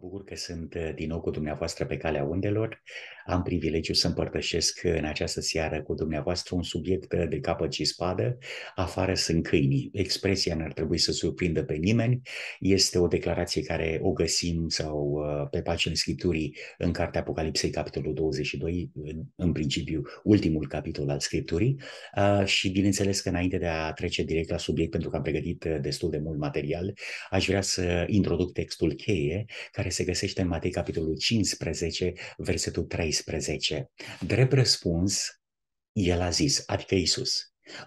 bucur că sunt uh, din nou cu dumneavoastră pe calea undelor. Am privilegiu să împărtășesc uh, în această seară cu dumneavoastră un subiect uh, de capăt și spadă, afară sunt câinii. Expresia n-ar trebui să surprindă pe nimeni. Este o declarație care o găsim sau pe pagina Scripturii în Cartea Apocalipsei, capitolul 22, în principiu ultimul capitol al Scripturii. Și bineînțeles că înainte de a trece direct la subiect, pentru că am pregătit destul de mult material, aș vrea să introduc textul cheie care care se găsește în Matei capitolul 15, versetul 13. Drept răspuns, el a zis, adică Isus,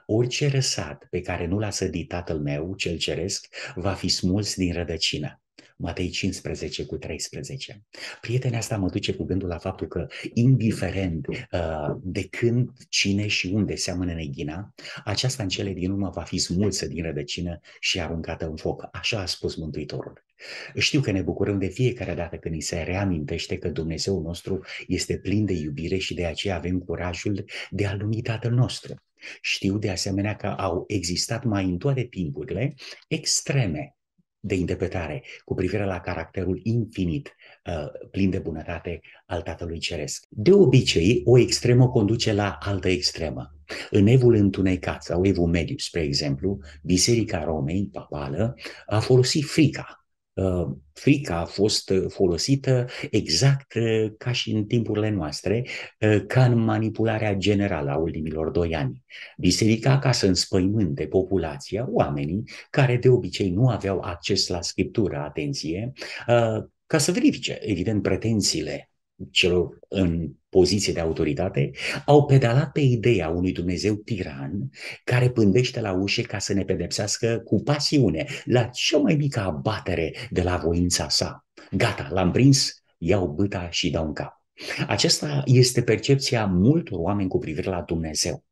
orice răsat pe care nu l-a sădit tatăl meu, cel ceresc, va fi smuls din rădăcină. Matei 15 cu 13. Prietena asta mă duce cu gândul la faptul că, indiferent uh, de când, cine și unde seamănă neghina, aceasta în cele din urmă va fi smulsă din rădăcină și aruncată în foc. Așa a spus Mântuitorul. Știu că ne bucurăm de fiecare dată când ni se reamintește că Dumnezeu nostru este plin de iubire și de aceea avem curajul de a lumi Tatăl nostru. Știu de asemenea că au existat mai în toate timpurile extreme de interpretare cu privire la caracterul infinit uh, plin de bunătate al Tatălui Ceresc. De obicei, o extremă conduce la altă extremă. În evul întunecat sau evul mediu, spre exemplu, Biserica Romei, papală, a folosit frica Uh, frica a fost uh, folosită exact uh, ca și în timpurile noastre, ca în manipularea generală a ultimilor doi ani. Biserica ca să înspăimânte populația, oamenii care de obicei nu aveau acces la scriptură, atenție, ca să verifice, evident, pretențiile celor în poziție de autoritate, au pedalat pe ideea unui Dumnezeu tiran care pândește la ușe ca să ne pedepsească cu pasiune, la cea mai mică abatere de la voința sa. Gata, l-am prins, iau băta și dau în cap. Aceasta este percepția multor oameni cu privire la Dumnezeu.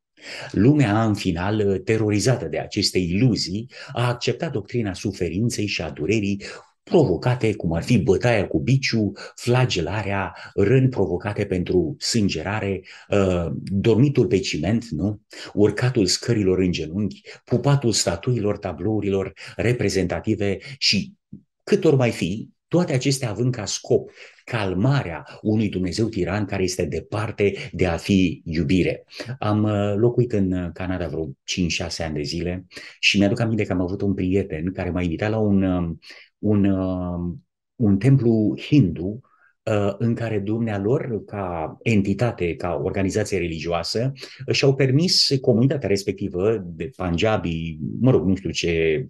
Lumea, în final, terorizată de aceste iluzii, a acceptat doctrina suferinței și a durerii provocate, cum ar fi bătaia cu biciu, flagelarea, răni provocate pentru sângerare, uh, dormitul pe ciment, nu? urcatul scărilor în genunchi, pupatul statuilor, tablourilor reprezentative și cât ori mai fi, toate acestea având ca scop calmarea unui Dumnezeu tiran care este departe de a fi iubire. Am uh, locuit în Canada vreo 5-6 ani de zile și mi-aduc aminte că am avut un prieten care m-a invitat la un um, un, um, un templu hindu uh, în care dumnealor, ca entitate, ca organizație religioasă, și-au permis comunitatea respectivă de Punjabi, mă rog, nu știu ce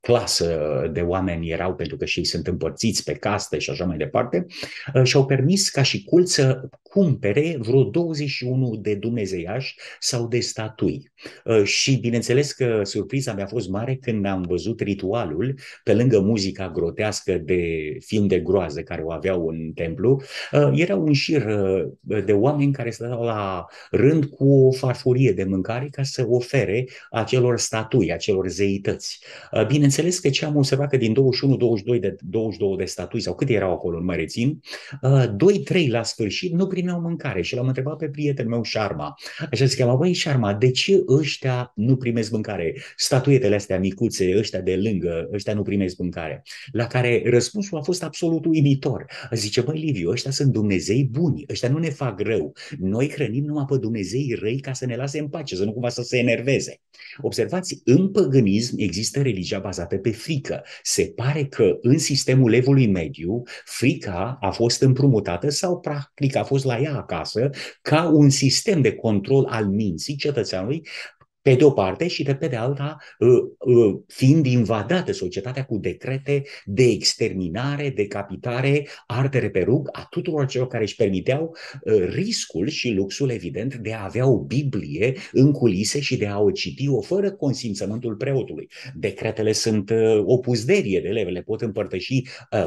clasă de oameni erau, pentru că și ei sunt împărțiți pe caste și așa mai departe, uh, și-au permis ca și cult să cumpere vreo 21 de dumnezeiași sau de statui. Uh, și bineînțeles că surpriza mea a fost mare când am văzut ritualul, pe lângă muzica grotească de film de groază care o aveau în templu, uh, era un șir de oameni care stăteau la rând cu o farfurie de mâncare ca să ofere acelor statui, acelor zeități. Bine Bineînțeles că ce am observat că din 21-22 de, 22 de statui sau cât erau acolo, nu mai rețin, 2-3 uh, la sfârșit nu primeau mâncare și l-am întrebat pe prietenul meu, Sharma, așa se cheamă, băi, Sharma, de ce ăștia nu primesc mâncare? Statuetele astea micuțe, ăștia de lângă, ăștia nu primesc mâncare. La care răspunsul a fost absolut uimitor. Zice, băi, Liviu, ăștia sunt Dumnezei buni, ăștia nu ne fac rău. Noi hrănim numai pe Dumnezei răi ca să ne lase în pace, să nu cumva să se enerveze. Observați, în păgânism există religia bazată bazate pe frică. Se pare că în sistemul evului mediu, frica a fost împrumutată sau practic a fost la ea acasă ca un sistem de control al minții cetățeanului pe de o parte și de pe de alta ă, ă, fiind invadată societatea cu decrete de exterminare, de capitare, ardere pe rug a tuturor celor care își permiteau ă, riscul și luxul evident de a avea o Biblie în culise și de a o citi-o fără consimțământul preotului. Decretele sunt o puzderie de leve, le pot împărtăși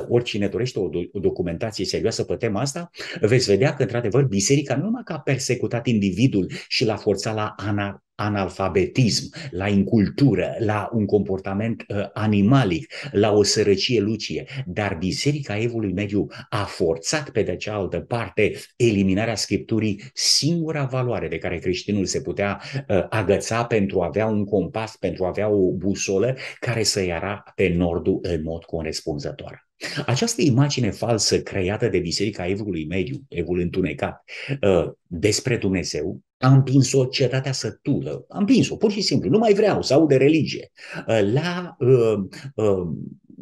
oricine dorește o, o documentație serioasă pe tema asta, veți vedea că într-adevăr biserica nu numai că a persecutat individul și l-a forțat la anar analfabetism, la incultură, la un comportament uh, animalic, la o sărăcie lucie. Dar Biserica Evului Mediu a forțat pe de cealaltă parte eliminarea Scripturii, singura valoare de care creștinul se putea uh, agăța pentru a avea un compas, pentru a avea o busolă care să era pe nordul în mod corespunzător. Această imagine falsă creată de Biserica Evului Mediu, Evul Întunecat, uh, despre Dumnezeu, a împins societatea sătulă, a împins-o, pur și simplu, nu mai vreau să aud de religie, la uh, uh,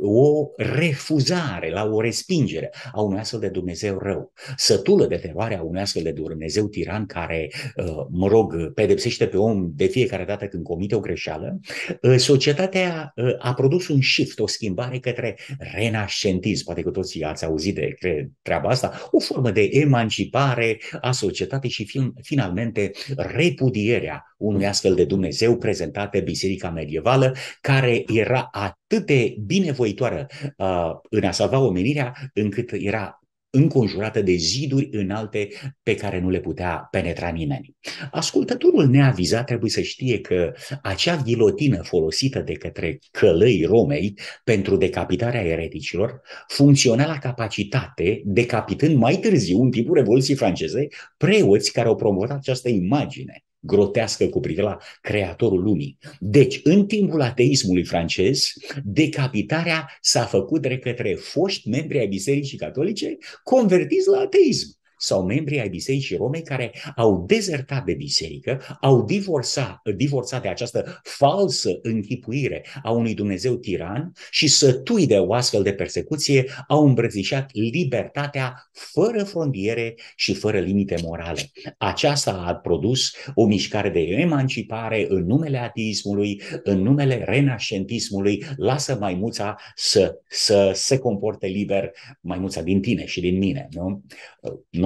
o refuzare, la o respingere a unui astfel de Dumnezeu rău, sătulă de a unui astfel de Dumnezeu tiran care, uh, mă rog, pedepsește pe om de fiecare dată când comite o greșeală, uh, societatea uh, a produs un shift, o schimbare către renașentism. Poate că toți ați auzit de treaba asta, o formă de emancipare a societății și finalmente repudierea unui astfel de Dumnezeu prezentat pe Biserica Medievală, care era atât atât de binevoitoară uh, în a salva omenirea, încât era înconjurată de ziduri înalte pe care nu le putea penetra nimeni. Ascultătorul neavizat trebuie să știe că acea ghilotină folosită de către călăi Romei pentru decapitarea ereticilor funcționa la capacitate, decapitând mai târziu, în timpul Revoluției franceze, preoți care au promovat această imagine grotească cu privire la creatorul lumii. Deci, în timpul ateismului francez, decapitarea s-a făcut de către foști membri ai Bisericii Catolice convertiți la ateism sau membri ai Bisericii Romei care au dezertat de biserică, au divorțat, divorțat de această falsă închipuire a unui Dumnezeu tiran și sătui de o astfel de persecuție au îmbrățișat libertatea fără frontiere și fără limite morale. Aceasta a produs o mișcare de emancipare în numele ateismului, în numele renașentismului, lasă maimuța să, să se comporte liber, maimuța din tine și din mine. Nu?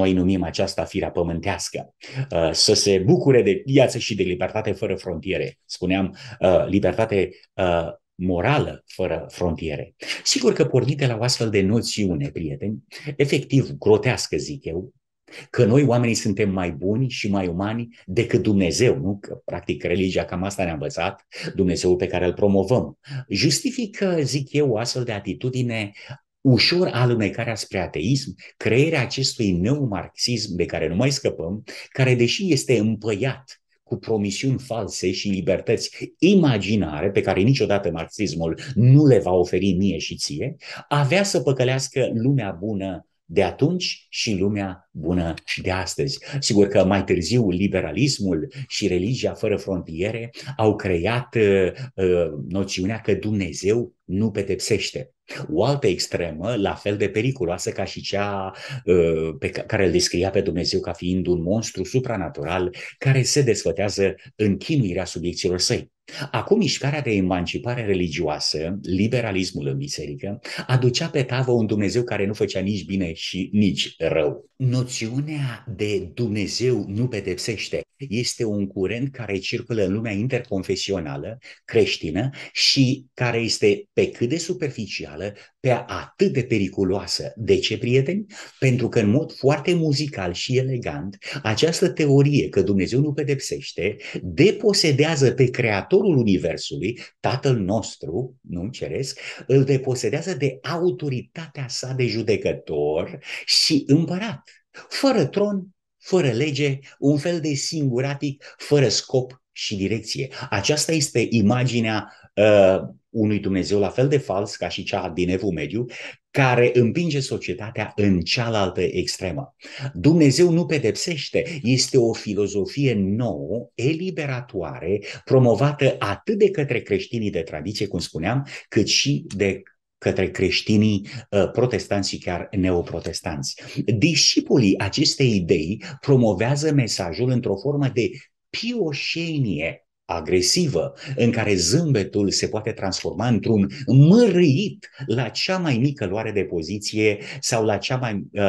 noi numim aceasta firea pământească, uh, să se bucure de viață și de libertate fără frontiere. Spuneam, uh, libertate uh, morală fără frontiere. Sigur că pornite la o astfel de noțiune, prieteni, efectiv grotească, zic eu, că noi oamenii suntem mai buni și mai umani decât Dumnezeu, nu? Că practic religia cam asta ne-a învățat, Dumnezeul pe care îl promovăm. Justifică, zic eu, o astfel de atitudine ușor alunecarea spre ateism, crearea acestui neomarxism de care nu mai scăpăm, care deși este împăiat cu promisiuni false și libertăți imaginare pe care niciodată marxismul nu le va oferi mie și ție, avea să păcălească lumea bună de atunci și lumea bună și de astăzi. Sigur că mai târziu liberalismul și religia fără frontiere au creat uh, uh noțiunea că Dumnezeu nu pedepsește. O altă extremă, la fel de periculoasă ca și cea ă, pe care îl descria pe Dumnezeu ca fiind un monstru supranatural care se desfătează în chinuirea subiecților săi. Acum mișcarea de emancipare religioasă, liberalismul în biserică, aducea pe tavă un Dumnezeu care nu făcea nici bine și nici rău. Noțiunea de Dumnezeu nu pedepsește este un curent care circulă în lumea interconfesională creștină și care este pe cât de superficială, pe atât de periculoasă. De ce, prieteni? Pentru că în mod foarte muzical și elegant, această teorie că Dumnezeu nu pedepsește deposedează pe creator creatorul Universului, Tatăl nostru, nu ceresc, îl deposedează de autoritatea sa de judecător și împărat, fără tron, fără lege, un fel de singuratic, fără scop și direcție. Aceasta este imaginea uh, unui Dumnezeu la fel de fals ca și cea din Evul Mediu, care împinge societatea în cealaltă extremă. Dumnezeu nu pedepsește, este o filozofie nouă, eliberatoare, promovată atât de către creștinii de tradiție, cum spuneam, cât și de către creștinii ă, protestanți și chiar neoprotestanți. Discipulii acestei idei promovează mesajul într-o formă de pioșenie agresivă, în care zâmbetul se poate transforma într-un mărâit la cea mai mică luare de poziție sau la cea mai uh,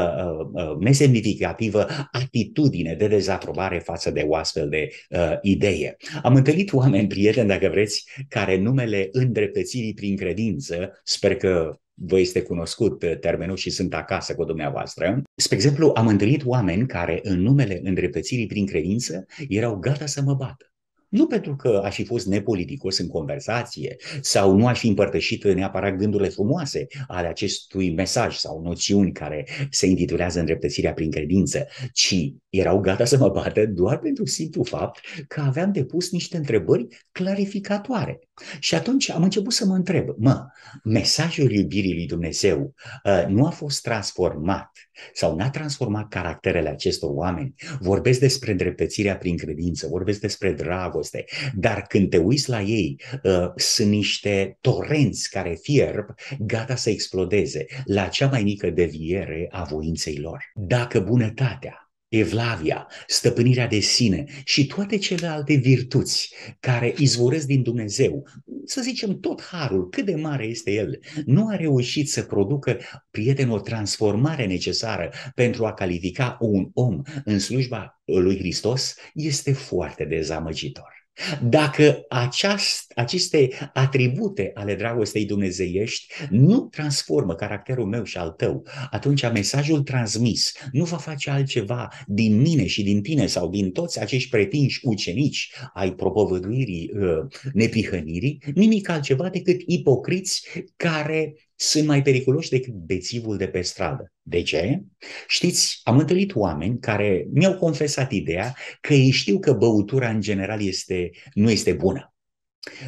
uh, uh, nesemnificativă atitudine de dezaprobare față de o astfel de uh, idee. Am întâlnit oameni, prieteni, dacă vreți, care numele îndreptățirii prin credință, sper că vă este cunoscut uh, termenul și sunt acasă cu dumneavoastră. Spre exemplu, am întâlnit oameni care, în numele îndreptățirii prin credință, erau gata să mă bată. Nu pentru că aș fi fost nepoliticos în conversație sau nu aș fi împărtășit neapărat gândurile frumoase ale acestui mesaj sau noțiuni care se intitulează îndreptățirea prin credință, ci erau gata să mă bată doar pentru simplu fapt că aveam depus niște întrebări clarificatoare. Și atunci am început să mă întreb, mă, mesajul iubirii lui Dumnezeu uh, nu a fost transformat sau n-a transformat caracterele acestor oameni. Vorbesc despre dreptățirea prin credință, vorbesc despre dragoste, dar când te uiți la ei, uh, sunt niște torenți care fierb, gata să explodeze la cea mai mică deviere a voinței lor. Dacă bunătatea evlavia, stăpânirea de sine și toate celelalte virtuți care izvoresc din Dumnezeu, să zicem tot harul, cât de mare este el, nu a reușit să producă prieten o transformare necesară pentru a califica un om în slujba lui Hristos, este foarte dezamăgitor. Dacă aceast, aceste atribute ale dragostei dumnezeiești nu transformă caracterul meu și al tău, atunci mesajul transmis nu va face altceva din mine și din tine sau din toți acești pretinși ucenici ai propovăduirii uh, nepihănirii, nimic altceva decât ipocriți care sunt mai periculoși decât bețivul de pe stradă. De ce? Știți, am întâlnit oameni care mi-au confesat ideea că ei știu că băutura în general este, nu este bună.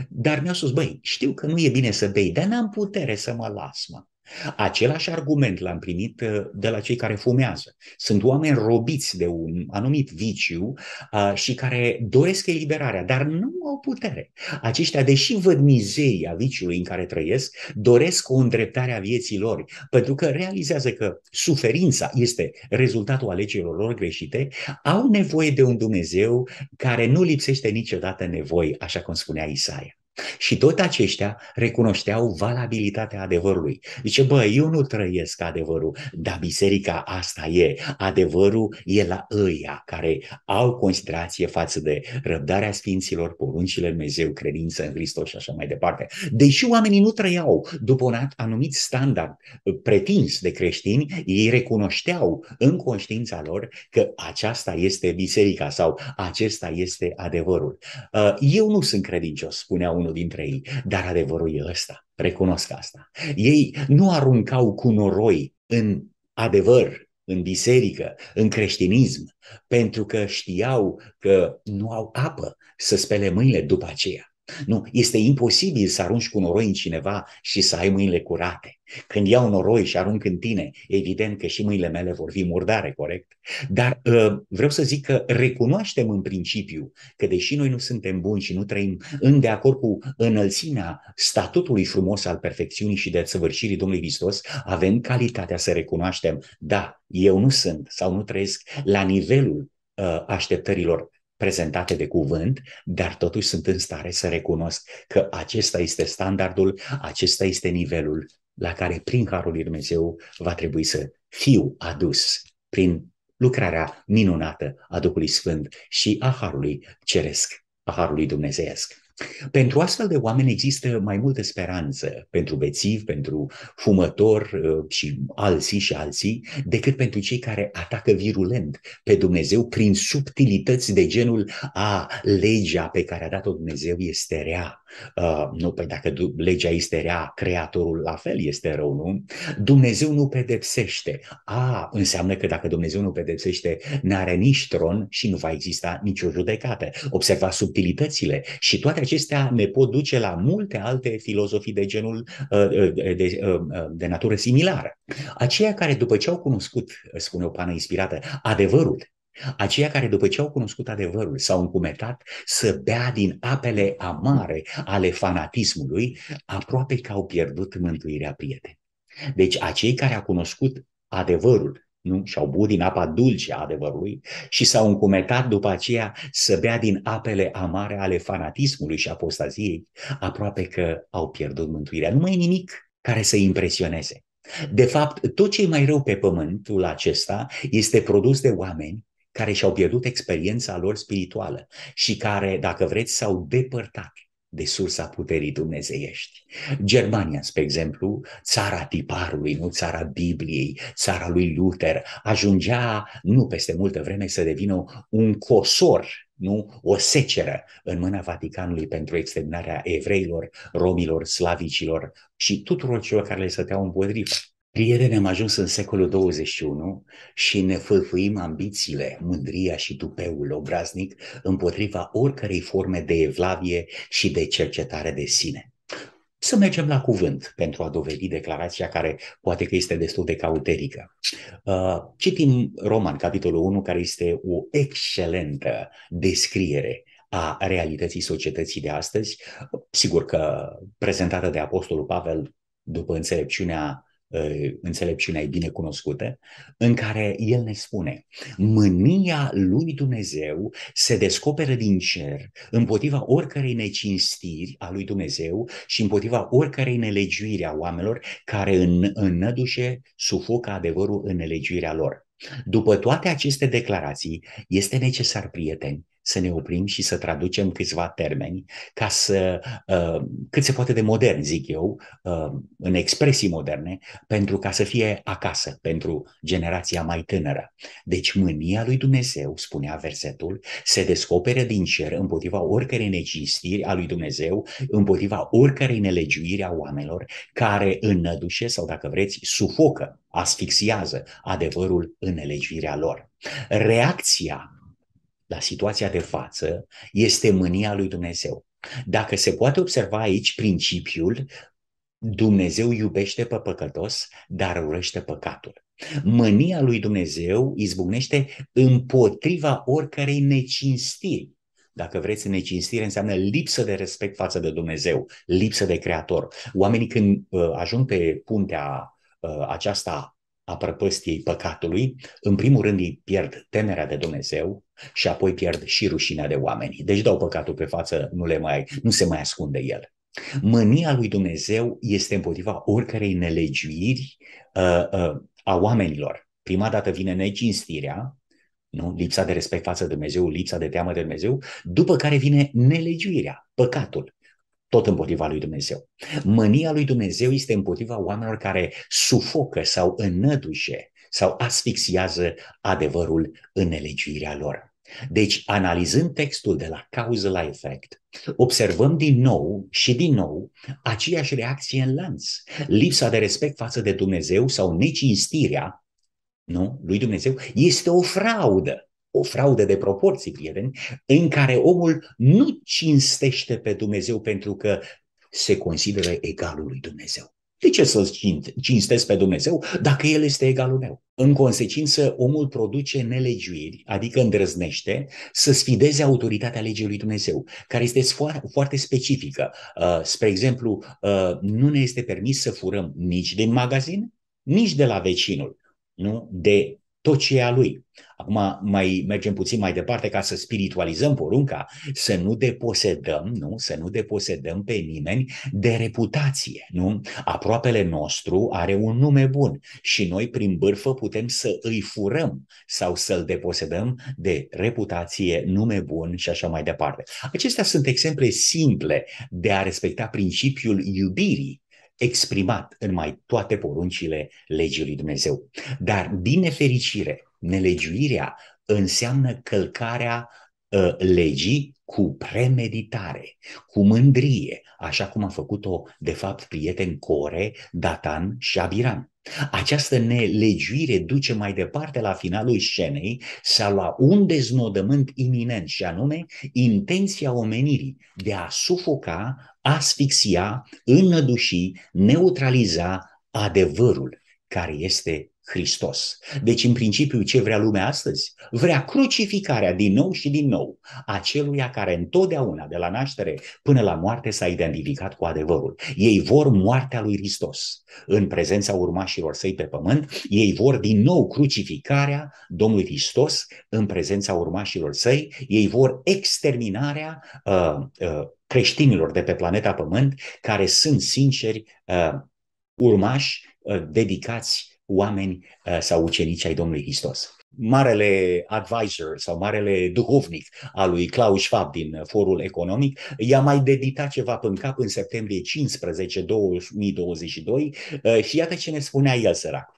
Dar mi-au spus, băi, știu că nu e bine să bei, dar n-am putere să mă las, mă. Același argument l-am primit uh, de la cei care fumează. Sunt oameni robiți de un anumit viciu uh, și care doresc eliberarea, dar nu au putere. Aceștia, deși văd mizeria viciului în care trăiesc, doresc o îndreptare a vieții lor, pentru că realizează că suferința este rezultatul alegerilor lor greșite, au nevoie de un Dumnezeu care nu lipsește niciodată nevoi, așa cum spunea Isaia. Și tot aceștia recunoșteau valabilitatea adevărului. Zice, bă, eu nu trăiesc adevărul, dar biserica asta e. Adevărul e la ăia care au considerație față de răbdarea sfinților, poruncile Dumnezeu, credință în Hristos și așa mai departe. Deși oamenii nu trăiau după un anumit standard uh, pretins de creștini, ei recunoșteau în conștiința lor că aceasta este biserica sau acesta este adevărul. Uh, eu nu sunt credincios, spunea un unul dintre ei, dar adevărul e ăsta, recunosc asta. Ei nu aruncau cu noroi în adevăr, în biserică, în creștinism, pentru că știau că nu au apă să spele mâinile după aceea. Nu, este imposibil să arunci cu noroi în cineva și să ai mâinile curate. Când iau noroi și arunc în tine, evident că și mâinile mele vor fi murdare, corect? Dar uh, vreau să zic că recunoaștem în principiu că deși noi nu suntem buni și nu trăim în de acord cu înălțimea statutului frumos al perfecțiunii și de săvârșirii Domnului Hristos, avem calitatea să recunoaștem, da, eu nu sunt sau nu trăiesc la nivelul uh, așteptărilor prezentate de cuvânt, dar totuși sunt în stare să recunosc că acesta este standardul, acesta este nivelul la care prin Harul lui Dumnezeu va trebui să fiu adus prin lucrarea minunată a Duhului Sfânt și a Harului Ceresc, a Harului Dumnezeiesc. Pentru astfel de oameni există mai multă speranță pentru bețiv, pentru fumător uh, și alții și alții, decât pentru cei care atacă virulent pe Dumnezeu prin subtilități de genul a legea pe care a dat-o Dumnezeu este rea Uh, nu, păi dacă legea este rea, creatorul la fel este rău, nu? Dumnezeu nu pedepsește. A, înseamnă că dacă Dumnezeu nu pedepsește, n-are nici tron și nu va exista nicio judecată. Observa subtilitățile și toate acestea ne pot duce la multe alte filozofii de genul uh, uh, de, de, de natură similară. Aceia care după ce au cunoscut, spune o pană inspirată, adevărul, Aceia care după ce au cunoscut adevărul s-au încumetat să bea din apele amare ale fanatismului, aproape că au pierdut mântuirea prieteni. Deci acei care au cunoscut adevărul nu? Și-au băut din apa dulce a adevărului și s-au încumetat după aceea să bea din apele amare ale fanatismului și apostaziei, aproape că au pierdut mântuirea. Nu mai e nimic care să impresioneze. De fapt, tot ce e mai rău pe pământul acesta este produs de oameni care și-au pierdut experiența lor spirituală și care, dacă vreți, s-au depărtat de sursa puterii dumnezeiești. Germania, spre exemplu, țara tiparului, nu țara Bibliei, țara lui Luther, ajungea nu peste multă vreme să devină un cosor, nu o seceră în mâna Vaticanului pentru exterminarea evreilor, romilor, slavicilor și tuturor celor care le stăteau împotriva. Prieteni, am ajuns în secolul 21 și ne fâlfâim ambițiile, mândria și tupeul obraznic împotriva oricărei forme de evlavie și de cercetare de sine. Să mergem la cuvânt pentru a dovedi declarația care poate că este destul de cauterică. Uh, citim Roman, capitolul 1, care este o excelentă descriere a realității societății de astăzi, sigur că prezentată de Apostolul Pavel după înțelepciunea Uh, înțelepciunea bine cunoscută, în care el ne spune mânia lui Dumnezeu se descoperă din cer împotriva oricărei necinstiri a lui Dumnezeu și împotriva oricărei nelegiuiri a oamenilor care în, înnădușe, sufocă adevărul în nelegiuirea lor. După toate aceste declarații, este necesar, prieteni, să ne oprim și să traducem câțiva termeni ca să, uh, cât se poate de modern, zic eu, uh, în expresii moderne, pentru ca să fie acasă, pentru generația mai tânără. Deci mânia lui Dumnezeu, spunea versetul, se descoperă din cer împotriva oricărei necinstiri a lui Dumnezeu, împotriva oricărei nelegiuiri a oamenilor care înnădușe sau, dacă vreți, sufocă asfixiază adevărul în elegirea lor. Reacția la situația de față este mânia lui Dumnezeu. Dacă se poate observa aici principiul, Dumnezeu iubește pe păcătos, dar urăște păcatul. Mânia lui Dumnezeu izbucnește împotriva oricărei necinstiri. Dacă vreți, necinstire înseamnă lipsă de respect față de Dumnezeu, lipsă de creator. Oamenii când uh, ajung pe puntea uh, aceasta a prăpăstiei păcatului, în primul rând îi pierd temerea de Dumnezeu, și apoi pierd și rușinea de oameni. Deci dau păcatul pe față, nu, le mai, nu se mai ascunde el. Mânia lui Dumnezeu este împotriva oricărei nelegiuiri uh, uh, a oamenilor. Prima dată vine necinstirea, nu? lipsa de respect față de Dumnezeu, lipsa de teamă de Dumnezeu, după care vine nelegiuirea, păcatul, tot împotriva lui Dumnezeu. Mânia lui Dumnezeu este împotriva oamenilor care sufocă sau înnădușe sau asfixiază adevărul în nelegiuirea lor. Deci, analizând textul de la cauză la efect, observăm din nou și din nou aceeași reacție în lanț. Lipsa de respect față de Dumnezeu sau necinstirea nu, lui Dumnezeu este o fraudă, o fraudă de proporții, prieteni, în care omul nu cinstește pe Dumnezeu pentru că se consideră egalul lui Dumnezeu. De ce să-l cinstesc pe Dumnezeu dacă El este egalul meu? În consecință, omul produce nelegiuiri, adică îndrăznește să sfideze autoritatea legii lui Dumnezeu, care este foarte specifică. Uh, spre exemplu, uh, nu ne este permis să furăm nici din magazin, nici de la vecinul, nu? de tot ce e a lui. Acum mai mergem puțin mai departe ca să spiritualizăm porunca, să nu deposedăm, nu? Să nu deposedăm pe nimeni de reputație, nu? Aproapele nostru are un nume bun și noi prin bârfă putem să îi furăm sau să-l deposedăm de reputație, nume bun și așa mai departe. Acestea sunt exemple simple de a respecta principiul iubirii exprimat în mai toate poruncile legii lui Dumnezeu. Dar, din nefericire, nelegiuirea înseamnă călcarea uh, legii cu premeditare, cu mândrie, așa cum a făcut-o, de fapt, prieten Core, Datan și Abiram. Această nelegiuire duce mai departe la finalul scenei sau la un deznodământ iminent și anume intenția omenirii de a sufoca asfixia, înnăduși, neutraliza adevărul care este Hristos. Deci, în principiu, ce vrea lumea astăzi? Vrea crucificarea din nou și din nou a celuia care întotdeauna, de la naștere până la moarte, s-a identificat cu adevărul. Ei vor moartea lui Hristos. În prezența urmașilor săi pe pământ, ei vor din nou crucificarea Domnului Hristos în prezența urmașilor săi, ei vor exterminarea uh, uh, creștinilor de pe planeta Pământ care sunt sinceri uh, urmași uh, dedicați oameni uh, sau ucenici ai Domnului Hristos. Marele advisor sau marele duhovnic al lui Klaus Schwab din Forul Economic i-a mai dedicat ceva până cap în septembrie 15, 2022 uh, și iată ce ne spunea el sărac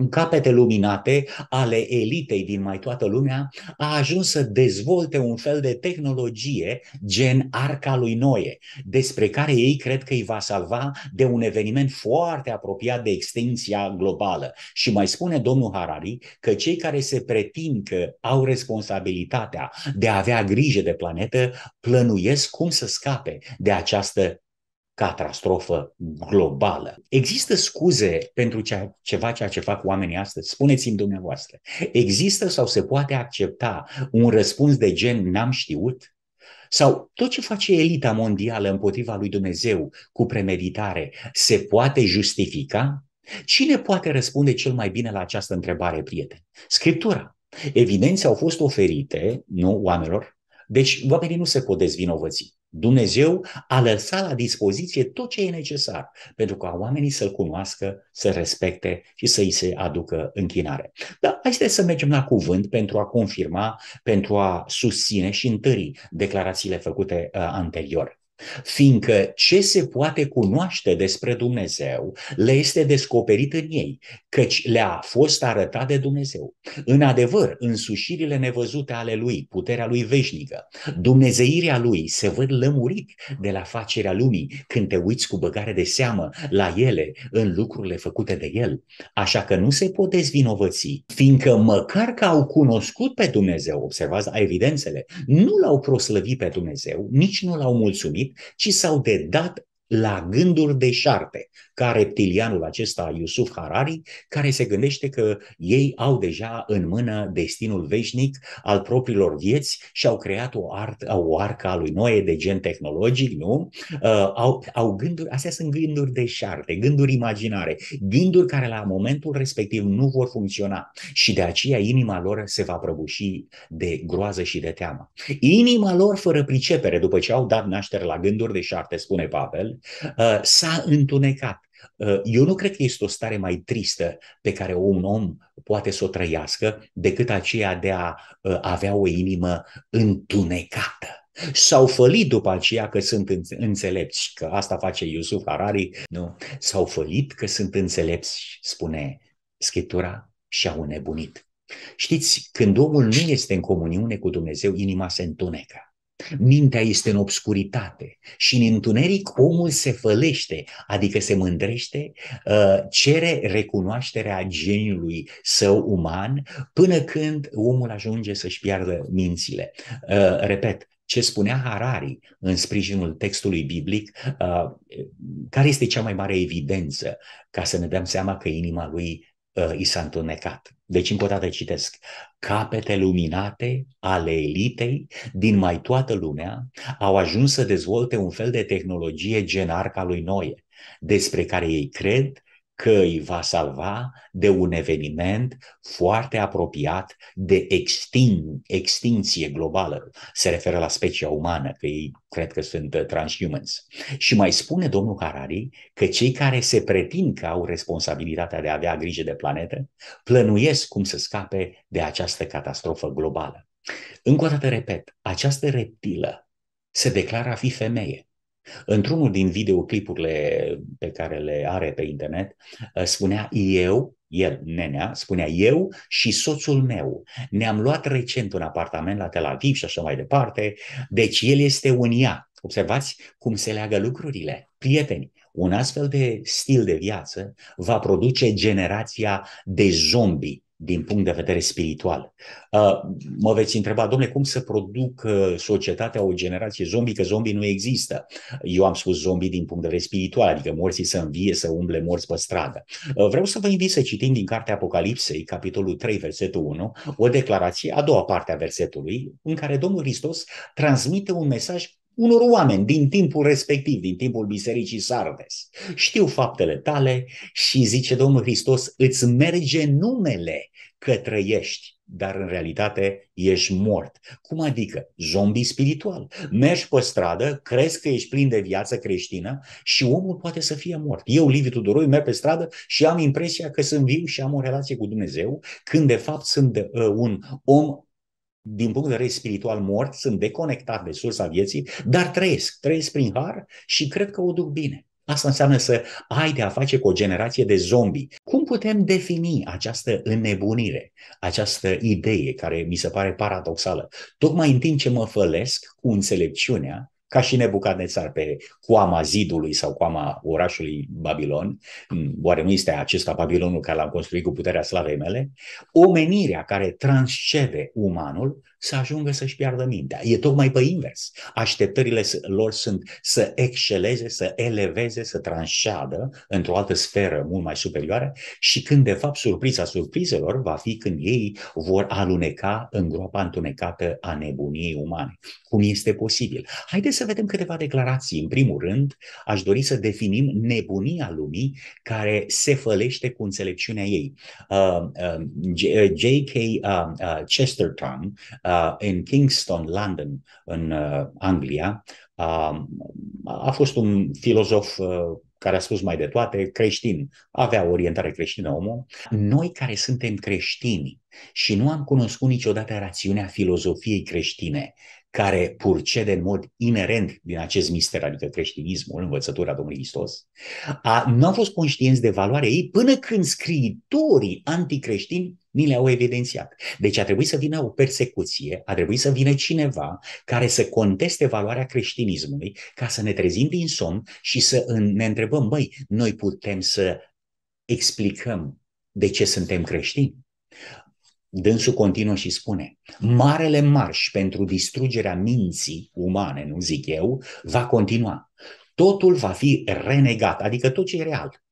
în capete luminate ale elitei din mai toată lumea, a ajuns să dezvolte un fel de tehnologie gen arca lui Noe, despre care ei cred că îi va salva de un eveniment foarte apropiat de extinția globală. Și mai spune domnul Harari că cei care se pretind că au responsabilitatea de a avea grijă de planetă, plănuiesc cum să scape de această catastrofă globală. Există scuze pentru cea, ceva ceea ce fac oamenii astăzi? Spuneți-mi dumneavoastră. Există sau se poate accepta un răspuns de gen n-am știut? Sau tot ce face elita mondială împotriva lui Dumnezeu cu premeditare se poate justifica? Cine poate răspunde cel mai bine la această întrebare, prieteni? Scriptura. Evidențe au fost oferite, nu, oamenilor, deci oamenii nu se pot dezvinovăți. Dumnezeu a lăsat la dispoziție tot ce e necesar pentru ca oamenii să-L cunoască, să respecte și să-i se aducă închinare. Dar haideți să mergem la cuvânt pentru a confirma, pentru a susține și întări declarațiile făcute uh, anterior fiindcă ce se poate cunoaște despre Dumnezeu le este descoperit în ei, căci le-a fost arătat de Dumnezeu. În adevăr, însușirile nevăzute ale lui, puterea lui veșnică, dumnezeirea lui se văd lămurit de la facerea lumii când te uiți cu băgare de seamă la ele în lucrurile făcute de el. Așa că nu se pot dezvinovăți, fiindcă măcar că au cunoscut pe Dumnezeu, observați evidențele, nu l-au proslăvit pe Dumnezeu, nici nu l-au mulțumit, ci s-au dedat la gânduri de șarpe, ca reptilianul acesta Yusuf Harari, care se gândește că ei au deja în mână destinul veșnic al propriilor vieți și au creat o, art, o arcă a lui Noe de gen tehnologic, nu? Uh, au, au gânduri, astea sunt gânduri de deșarte, gânduri imaginare, gânduri care la momentul respectiv nu vor funcționa și de aceea inima lor se va prăbuși de groază și de teamă. Inima lor fără pricepere, după ce au dat naștere la gânduri de șarte, spune Pavel, Uh, s-a întunecat. Uh, eu nu cred că este o stare mai tristă pe care un om poate să o trăiască decât aceea de a uh, avea o inimă întunecată. S-au fălit după aceea că sunt înțelepți, că asta face Iusuf Harari, nu? S-au fălit că sunt înțelepți, spune Scriptura, și au nebunit. Știți, când omul nu este în comuniune cu Dumnezeu, inima se întunecă. Mintea este în obscuritate și în întuneric omul se fălește, adică se mândrește, uh, cere recunoașterea geniului său uman până când omul ajunge să-și piardă mințile. Uh, repet, ce spunea Harari în sprijinul textului biblic, uh, care este cea mai mare evidență ca să ne dăm seama că inima lui uh, i s-a întunecat. Deci, încă o dată citesc. Capete luminate ale elitei din mai toată lumea au ajuns să dezvolte un fel de tehnologie gen arca lui Noie, despre care ei cred că îi va salva de un eveniment foarte apropiat de extin, extinție globală. Se referă la specia umană, că ei cred că sunt uh, transhumans. Și mai spune domnul Harari că cei care se pretind că au responsabilitatea de a avea grijă de planetă, plănuiesc cum să scape de această catastrofă globală. Încă o dată repet, această reptilă se declară a fi femeie. Într-unul din videoclipurile pe care le are pe internet, uh, spunea eu, el, nenea, spunea eu și soțul meu. Ne-am luat recent un apartament la Tel Aviv și așa mai departe, deci el este un ea. Observați cum se leagă lucrurile. Prieteni, un astfel de stil de viață va produce generația de zombi din punct de vedere spiritual. Uh, mă veți întreba, domnule, cum să produc uh, societatea o generație zombie, că zombie nu există. Eu am spus zombie din punct de vedere spiritual, adică morții să învie, să umble morți pe stradă. Uh, vreau să vă invit să citim din Cartea Apocalipsei, capitolul 3, versetul 1, o declarație, a doua parte a versetului, în care Domnul Hristos transmite un mesaj unor oameni din timpul respectiv, din timpul Bisericii Sardes. Știu faptele tale și zice Domnul Hristos, îți merge numele că trăiești, dar în realitate ești mort. Cum adică? Zombi spiritual. Mergi pe stradă, crezi că ești plin de viață creștină și omul poate să fie mort. Eu, Liviu Tudoroi, merg pe stradă și am impresia că sunt viu și am o relație cu Dumnezeu, când de fapt sunt uh, un om din punct de vedere spiritual mort, sunt deconectat de sursa vieții, dar trăiesc, trăiesc prin har și cred că o duc bine. Asta înseamnă să ai de a face cu o generație de zombi. Cum putem defini această înnebunire, această idee care mi se pare paradoxală? Tocmai în timp ce mă fălesc cu înțelepciunea, ca și Nebucadnețar pe coama zidului sau coama orașului Babilon, mm, oare nu este acesta Babilonul care l-am construit cu puterea slavei mele? Omenirea care transcede umanul să ajungă să-și piardă mintea. E tocmai pe invers. Așteptările lor sunt să exceleze, să eleveze, să tranșadă într-o altă sferă mult mai superioară și când, de fapt, surpriza surprizelor va fi când ei vor aluneca în groapa întunecată a nebuniei umane. Cum este posibil? Haideți să vedem câteva declarații. În primul rând, aș dori să definim nebunia lumii care se fălește cu înțelepciunea ei. Uh, uh, J.K. Uh, Chesterton, uh, uh, în Kingston, London, în uh, Anglia. Uh, a fost un filozof uh, care a spus mai de toate, creștin, avea orientare creștină omul. Noi care suntem creștini și nu am cunoscut niciodată rațiunea filozofiei creștine, care purcede în mod inerent din acest mister, adică creștinismul, învățătura Domnului Hristos, a, nu au fost conștienți de valoarea ei până când scriitorii anticreștini ni le-au evidențiat. Deci a trebuit să vină o persecuție, a trebuit să vină cineva care să conteste valoarea creștinismului ca să ne trezim din somn și să ne întrebăm, băi, noi putem să explicăm de ce suntem creștini? Dânsul continuă și spune, marele marș pentru distrugerea minții umane, nu zic eu, va continua. Totul va fi renegat, adică tot ce e real.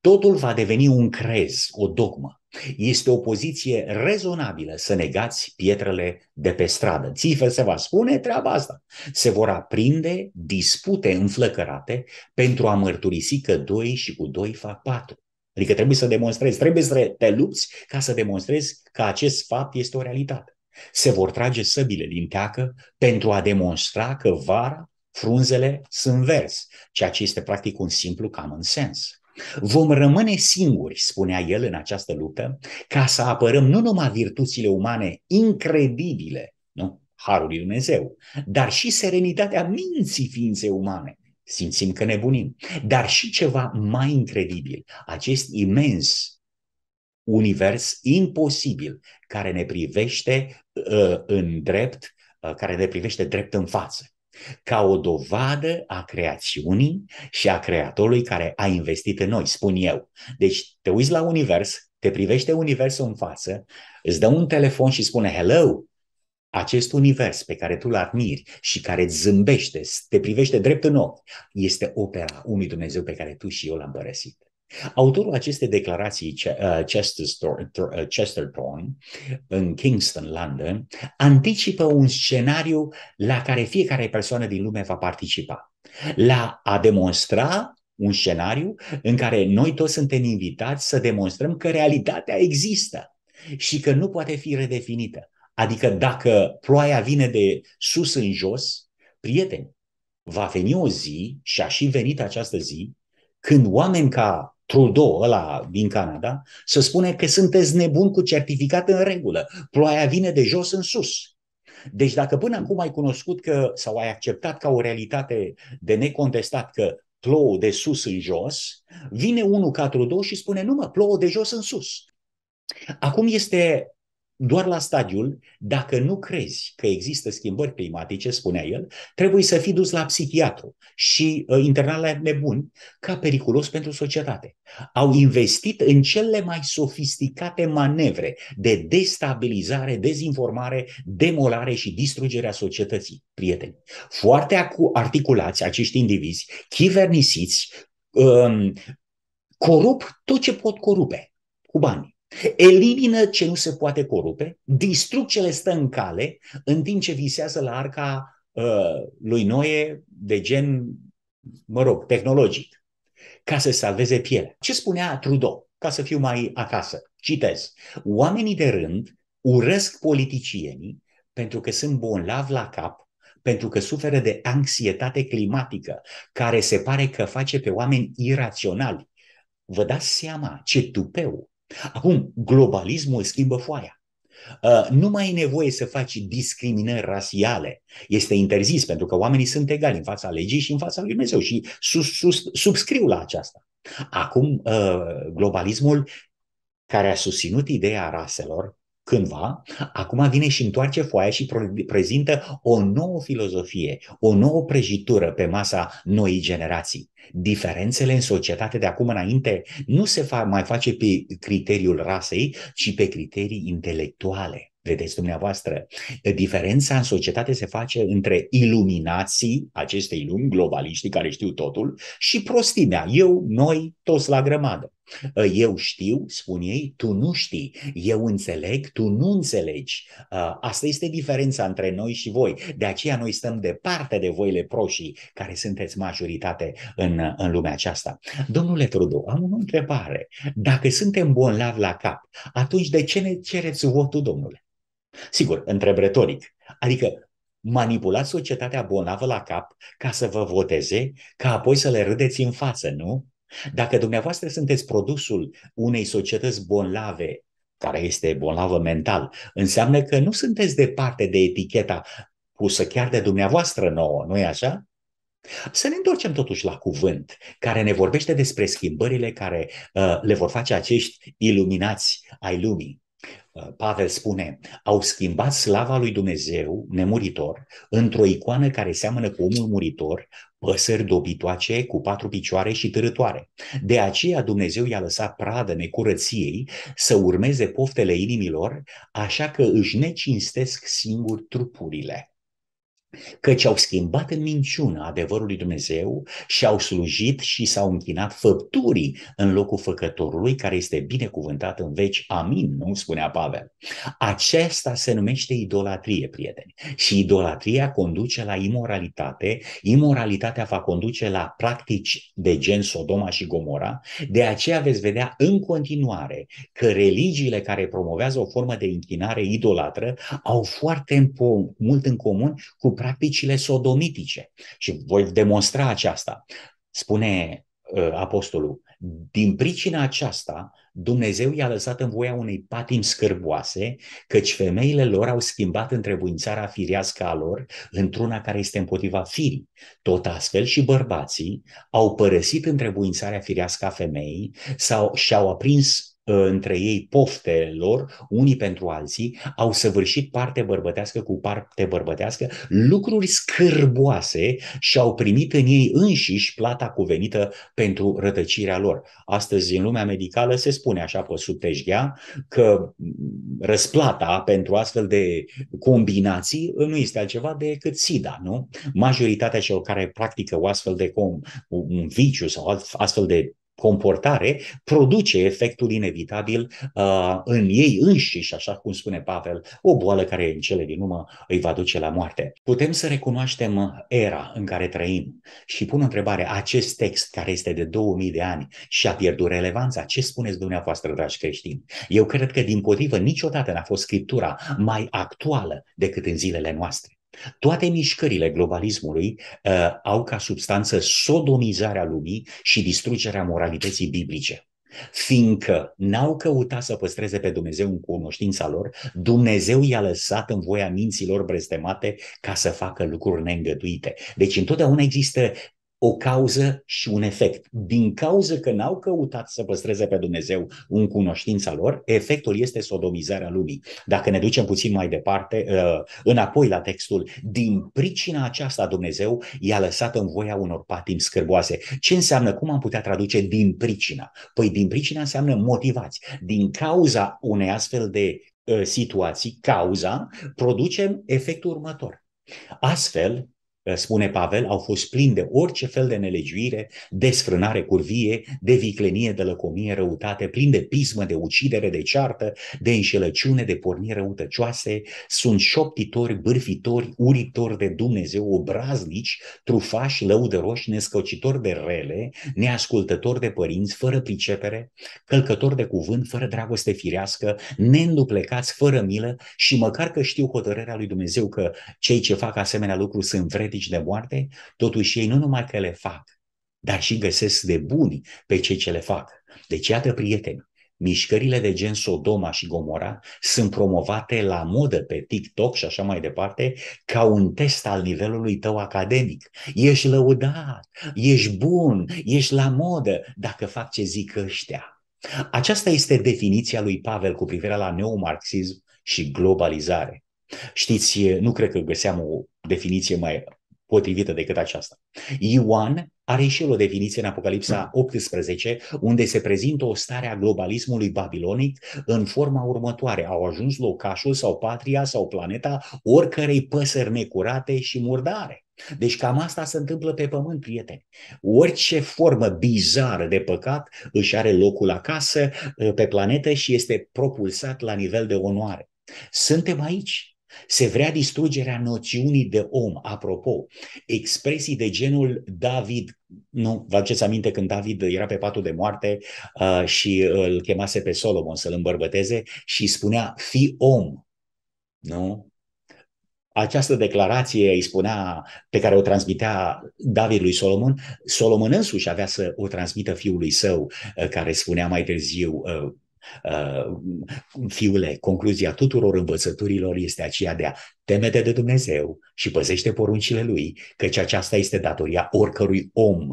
Totul va deveni un crez, o dogmă. Este o poziție rezonabilă să negați pietrele de pe stradă. Țifă se va spune treaba asta. Se vor aprinde dispute înflăcărate pentru a mărturisi că doi și cu doi fac patru. Adică trebuie să demonstrezi, trebuie să te lupți ca să demonstrezi că acest fapt este o realitate. Se vor trage săbile din teacă pentru a demonstra că vara frunzele sunt verzi, ceea ce este practic un simplu common sense. Vom rămâne singuri, spunea el în această luptă, ca să apărăm nu numai virtuțile umane incredibile, nu? Harul lui Dumnezeu, dar și serenitatea minții ființei umane. Simțim că nebunim, dar și ceva mai incredibil, acest imens univers imposibil care ne privește uh, în drept, uh, care ne privește drept în față ca o dovadă a creațiunii și a creatorului care a investit în noi, spun eu. Deci te uiți la univers, te privește universul în față, îți dă un telefon și spune hello, acest univers pe care tu îl admiri și care îți zâmbește, te privește drept în ochi, este opera unui Dumnezeu pe care tu și eu l-am părăsit. Autorul acestei declarații, uh, Chesterton, uh, în Kingston, London, anticipă un scenariu la care fiecare persoană din lume va participa. La a demonstra un scenariu în care noi toți suntem invitați să demonstrăm că realitatea există și că nu poate fi redefinită. Adică dacă ploaia vine de sus în jos, prieteni, va veni o zi, și a și venit această zi, când oameni ca Trudeau, ăla din Canada, să spune că sunteți nebun cu certificat în regulă. Ploaia vine de jos în sus. Deci dacă până acum ai cunoscut că sau ai acceptat ca o realitate de necontestat că plouă de sus în jos, vine unul ca Trudeau și spune nu mă, plouă de jos în sus. Acum este doar la stadiul, dacă nu crezi că există schimbări climatice, spunea el, trebuie să fii dus la psihiatru și uh, internat la nebuni ca periculos pentru societate. Au investit în cele mai sofisticate manevre de destabilizare, dezinformare, demolare și distrugerea societății, prieteni. Foarte articulați acești indivizi, chivernisiți, um, corup tot ce pot corupe cu bani Elimină ce nu se poate corupe, distrug ce le stă în cale, în timp ce visează la arca uh, lui Noe de gen, mă rog, tehnologic, ca să salveze pielea. Ce spunea Trudeau, ca să fiu mai acasă? Citez. Oamenii de rând urăsc politicienii pentru că sunt bolnavi la cap, pentru că suferă de anxietate climatică, care se pare că face pe oameni iraționali. Vă dați seama ce tupeu Acum, globalismul schimbă foaia. Uh, nu mai e nevoie să faci discriminări rasiale. Este interzis pentru că oamenii sunt egali în fața legii și în fața lui Dumnezeu și sus, sus, subscriu la aceasta. Acum, uh, globalismul care a susținut ideea raselor cândva, acum vine și întoarce foaia și prezintă o nouă filozofie, o nouă prăjitură pe masa noii generații. Diferențele în societate de acum înainte nu se fa- mai face pe criteriul rasei, ci pe criterii intelectuale. Vedeți dumneavoastră, diferența în societate se face între iluminații acestei lumi globaliști care știu totul și prostimea, eu, noi, toți la grămadă. Uh, eu știu, spun ei, tu nu știi. Eu înțeleg, tu nu înțelegi. Uh, asta este diferența între noi și voi. De aceea noi stăm departe de voile proșii care sunteți majoritate în, uh, în lumea aceasta. Domnule Trudeau, am o întrebare. Dacă suntem bolnavi la cap, atunci de ce ne cereți votul, domnule? Sigur, întreb retoric. Adică manipulați societatea bolnavă la cap ca să vă voteze, ca apoi să le râdeți în față, nu? Dacă dumneavoastră sunteți produsul unei societăți bonlave, care este bonlavă mental, înseamnă că nu sunteți departe de eticheta pusă chiar de dumneavoastră nouă, nu e așa? Să ne întoarcem totuși la cuvânt, care ne vorbește despre schimbările care uh, le vor face acești iluminați ai lumii. Uh, Pavel spune, au schimbat slava lui Dumnezeu nemuritor într-o icoană care seamănă cu omul muritor, păsări dobitoace cu patru picioare și târătoare. De aceea Dumnezeu i-a lăsat pradă necurăției să urmeze poftele inimilor, așa că își necinstesc singur trupurile căci au schimbat în minciună adevărului Dumnezeu și au slujit și s-au închinat făpturii în locul făcătorului care este binecuvântat în veci. Amin, nu spunea Pavel. Aceasta se numește idolatrie, prieteni. Și idolatria conduce la imoralitate, imoralitatea va conduce la practici de gen Sodoma și Gomora, de aceea veți vedea în continuare că religiile care promovează o formă de închinare idolatră au foarte mult în comun cu practicile sodomitice. Și voi demonstra aceasta. Spune uh, apostolul, din pricina aceasta, Dumnezeu i-a lăsat în voia unei patim scârboase, căci femeile lor au schimbat întrebuințarea firească a lor într-una care este împotriva firii. Tot astfel și bărbații au părăsit întrebuințarea firească a femeii sau și-au aprins între ei poftelor unii pentru alții, au săvârșit parte bărbătească cu parte bărbătească, lucruri scârboase și au primit în ei înșiși plata cuvenită pentru rătăcirea lor. Astăzi, în lumea medicală, se spune așa pe sutejdea că mm, răsplata pentru astfel de combinații nu este altceva decât SIDA, nu? Majoritatea celor care practică o astfel de com, un viciu sau astfel de comportare produce efectul inevitabil uh, în ei înșiși, așa cum spune Pavel, o boală care în cele din urmă îi va duce la moarte. Putem să recunoaștem era în care trăim și pun întrebare, acest text care este de 2000 de ani și a pierdut relevanța, ce spuneți dumneavoastră, dragi creștini? Eu cred că din potrivă niciodată n-a fost scriptura mai actuală decât în zilele noastre. Toate mișcările globalismului uh, au ca substanță sodomizarea lumii și distrugerea moralității biblice. Fiindcă n-au căutat să păstreze pe Dumnezeu în cunoștința lor, Dumnezeu i-a lăsat în voia minților brestemate ca să facă lucruri neîngăduite. Deci întotdeauna există o cauză și un efect. Din cauză că n-au căutat să păstreze pe Dumnezeu în cunoștința lor, efectul este sodomizarea lumii. Dacă ne ducem puțin mai departe, uh, înapoi la textul, din pricina aceasta Dumnezeu i-a lăsat în voia unor patim scârboase. Ce înseamnă, cum am putea traduce din pricina? Păi din pricina înseamnă motivați. Din cauza unei astfel de uh, situații, cauza, producem efectul următor. Astfel, Eh, spune Pavel, au fost plini de orice fel de nelegiuire, sfrânare curvie, de viclenie, de lăcomie, răutate, plin de pismă, de ucidere, de ceartă, de înșelăciune, de pornire răutăcioase, sunt șoptitori, bârfitori, uritori de Dumnezeu, obraznici, trufași, lăudăroși, nescăcitori de rele, neascultători de părinți, fără pricepere, călcători de cuvânt, fără dragoste firească, neînduplecați, fără milă și măcar că știu hotărârea lui Dumnezeu că cei ce fac asemenea lucruri sunt vreți predici de moarte, totuși ei nu numai că le fac, dar și găsesc de buni pe cei ce le fac. Deci, iată, prieteni, mișcările de gen Sodoma și Gomora sunt promovate la modă pe TikTok și așa mai departe ca un test al nivelului tău academic. Ești lăudat, ești bun, ești la modă dacă fac ce zic ăștia. Aceasta este definiția lui Pavel cu privire la neomarxism și globalizare. Știți, nu cred că găseam o definiție mai potrivită decât aceasta. Ioan are și el o definiție în Apocalipsa 18, hmm. unde se prezintă o stare a globalismului babilonic în forma următoare. Au ajuns locașul sau patria sau planeta oricărei păsări necurate și murdare. Deci cam asta se întâmplă pe pământ, prieteni. Orice formă bizară de păcat își are locul acasă, pe planetă și este propulsat la nivel de onoare. Suntem aici, se vrea distrugerea noțiunii de om. Apropo, expresii de genul David, nu, vă aduceți aminte când David era pe patul de moarte uh, și îl chemase pe Solomon să-l îmbărbăteze și spunea, fi om. Nu? Această declarație îi spunea, pe care o transmitea David lui Solomon, Solomon însuși avea să o transmită fiului său, uh, care spunea mai târziu, uh, Ă, fiule, concluzia tuturor învățăturilor este aceea de a te de Dumnezeu și păzește poruncile Lui, căci aceasta este datoria oricărui om.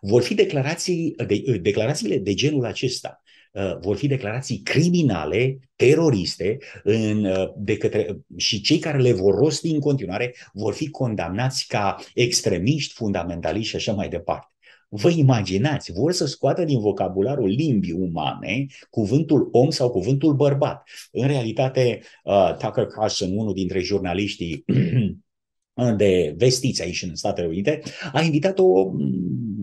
Vor fi declarații, de, declarațiile de genul acesta, ă, vor fi declarații criminale, teroriste, în, ă, de către, și cei care le vor rosti în continuare vor fi condamnați ca extremiști, fundamentaliști și așa mai departe. Vă imaginați, vor să scoată din vocabularul limbii umane cuvântul om sau cuvântul bărbat. În realitate, uh, Tucker Carlson, unul dintre jurnaliștii de vestiți aici în Statele Unite, a invitat o, mm,